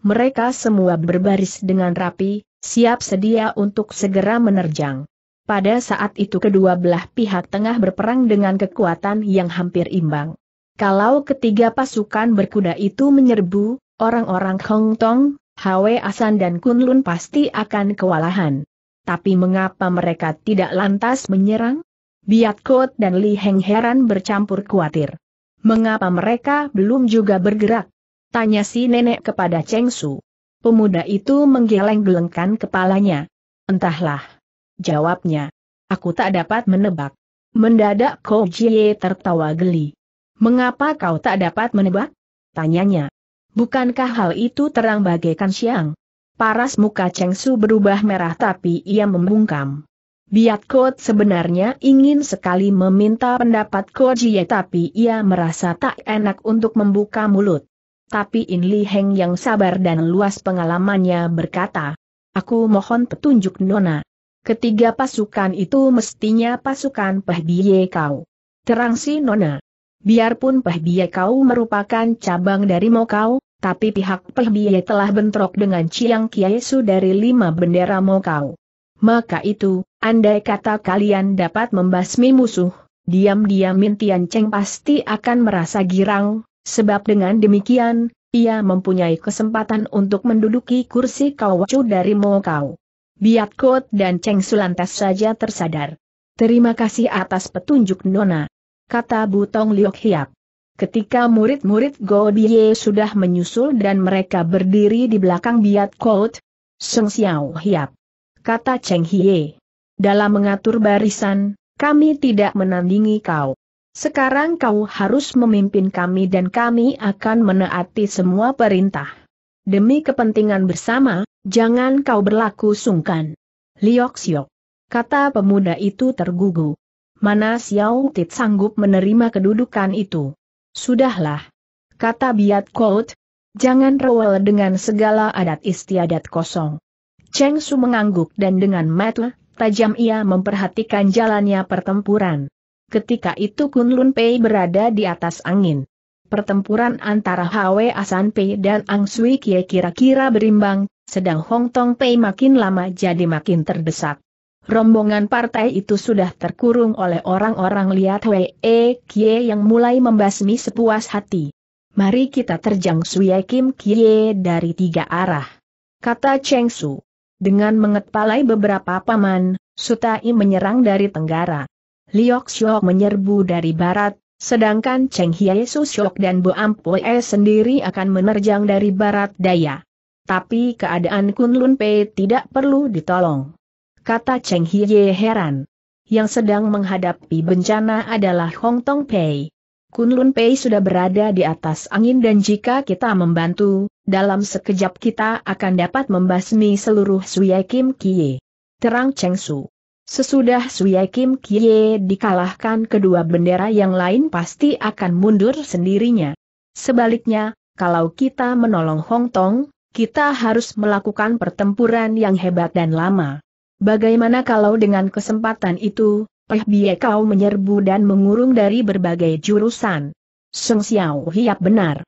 Mereka semua berbaris dengan rapi, siap sedia untuk segera menerjang. Pada saat itu kedua belah pihak tengah berperang dengan kekuatan yang hampir imbang. Kalau ketiga pasukan berkuda itu menyerbu, orang-orang Hong Tong, Hwe Asan dan Kunlun pasti akan kewalahan tapi mengapa mereka tidak lantas menyerang? Biat Kot dan Li Heng heran bercampur khawatir. Mengapa mereka belum juga bergerak? Tanya si nenek kepada Cheng Su. Pemuda itu menggeleng-gelengkan kepalanya. Entahlah. Jawabnya. Aku tak dapat menebak. Mendadak Ko Jie tertawa geli. Mengapa kau tak dapat menebak? Tanyanya. Bukankah hal itu terang bagaikan siang? Paras muka Cheng Su berubah merah tapi ia membungkam. Biat Kot sebenarnya ingin sekali meminta pendapat Ko Jie tapi ia merasa tak enak untuk membuka mulut. Tapi In Li Heng yang sabar dan luas pengalamannya berkata, Aku mohon petunjuk Nona. Ketiga pasukan itu mestinya pasukan Peh Kau. Terang si Nona. Biarpun Peh Kau merupakan cabang dari Mokau, tapi pihak Pihbiye telah bentrok dengan Chiang Su dari lima bendera Mokau. Maka itu, andai kata kalian dapat membasmi musuh, diam-diam Mintian Cheng pasti akan merasa girang, sebab dengan demikian, ia mempunyai kesempatan untuk menduduki kursi kawacu dari Mokau. Kot dan Cheng Sulantas saja tersadar. Terima kasih atas petunjuk Nona. Kata Butong Liok Hiap. Ketika murid-murid Godie sudah menyusul dan mereka berdiri di belakang Biat Kout, Seng Xiao Hiap. Kata Cheng Hie. Dalam mengatur barisan, kami tidak menandingi kau. Sekarang kau harus memimpin kami dan kami akan menaati semua perintah. Demi kepentingan bersama, jangan kau berlaku sungkan. Liok Siok. Kata pemuda itu tergugu. Mana Xiao Tit sanggup menerima kedudukan itu. Sudahlah. Kata Biat Kout, jangan rewel dengan segala adat istiadat kosong. Cheng Su mengangguk dan dengan mata tajam ia memperhatikan jalannya pertempuran. Ketika itu Kun Lun Pei berada di atas angin. Pertempuran antara Hwe Asan Pei dan Ang Sui Kie kira-kira berimbang, sedang Hong Tong Pei makin lama jadi makin terdesak. Rombongan partai itu sudah terkurung oleh orang-orang Liat Wei e Kie yang mulai membasmi sepuas hati. Mari kita terjang Suye Kim Kie dari tiga arah. Kata Cheng Su. Dengan mengetpalai beberapa paman, Sutai menyerang dari tenggara. Liok Xiok menyerbu dari barat, sedangkan Cheng Hye Su Xiok dan Bu E sendiri akan menerjang dari barat daya. Tapi keadaan Kunlun Pei tidak perlu ditolong kata Cheng Hiye heran. Yang sedang menghadapi bencana adalah Hong Tong Pei. Kunlun Pei sudah berada di atas angin dan jika kita membantu, dalam sekejap kita akan dapat membasmi seluruh Suyai Kim Kie. Terang Cheng Su. Sesudah Suyai Kim Kie dikalahkan kedua bendera yang lain pasti akan mundur sendirinya. Sebaliknya, kalau kita menolong Hong Tong, kita harus melakukan pertempuran yang hebat dan lama. Bagaimana kalau dengan kesempatan itu, Peh Bie kau menyerbu dan mengurung dari berbagai jurusan? Seng Xiao Hiap benar.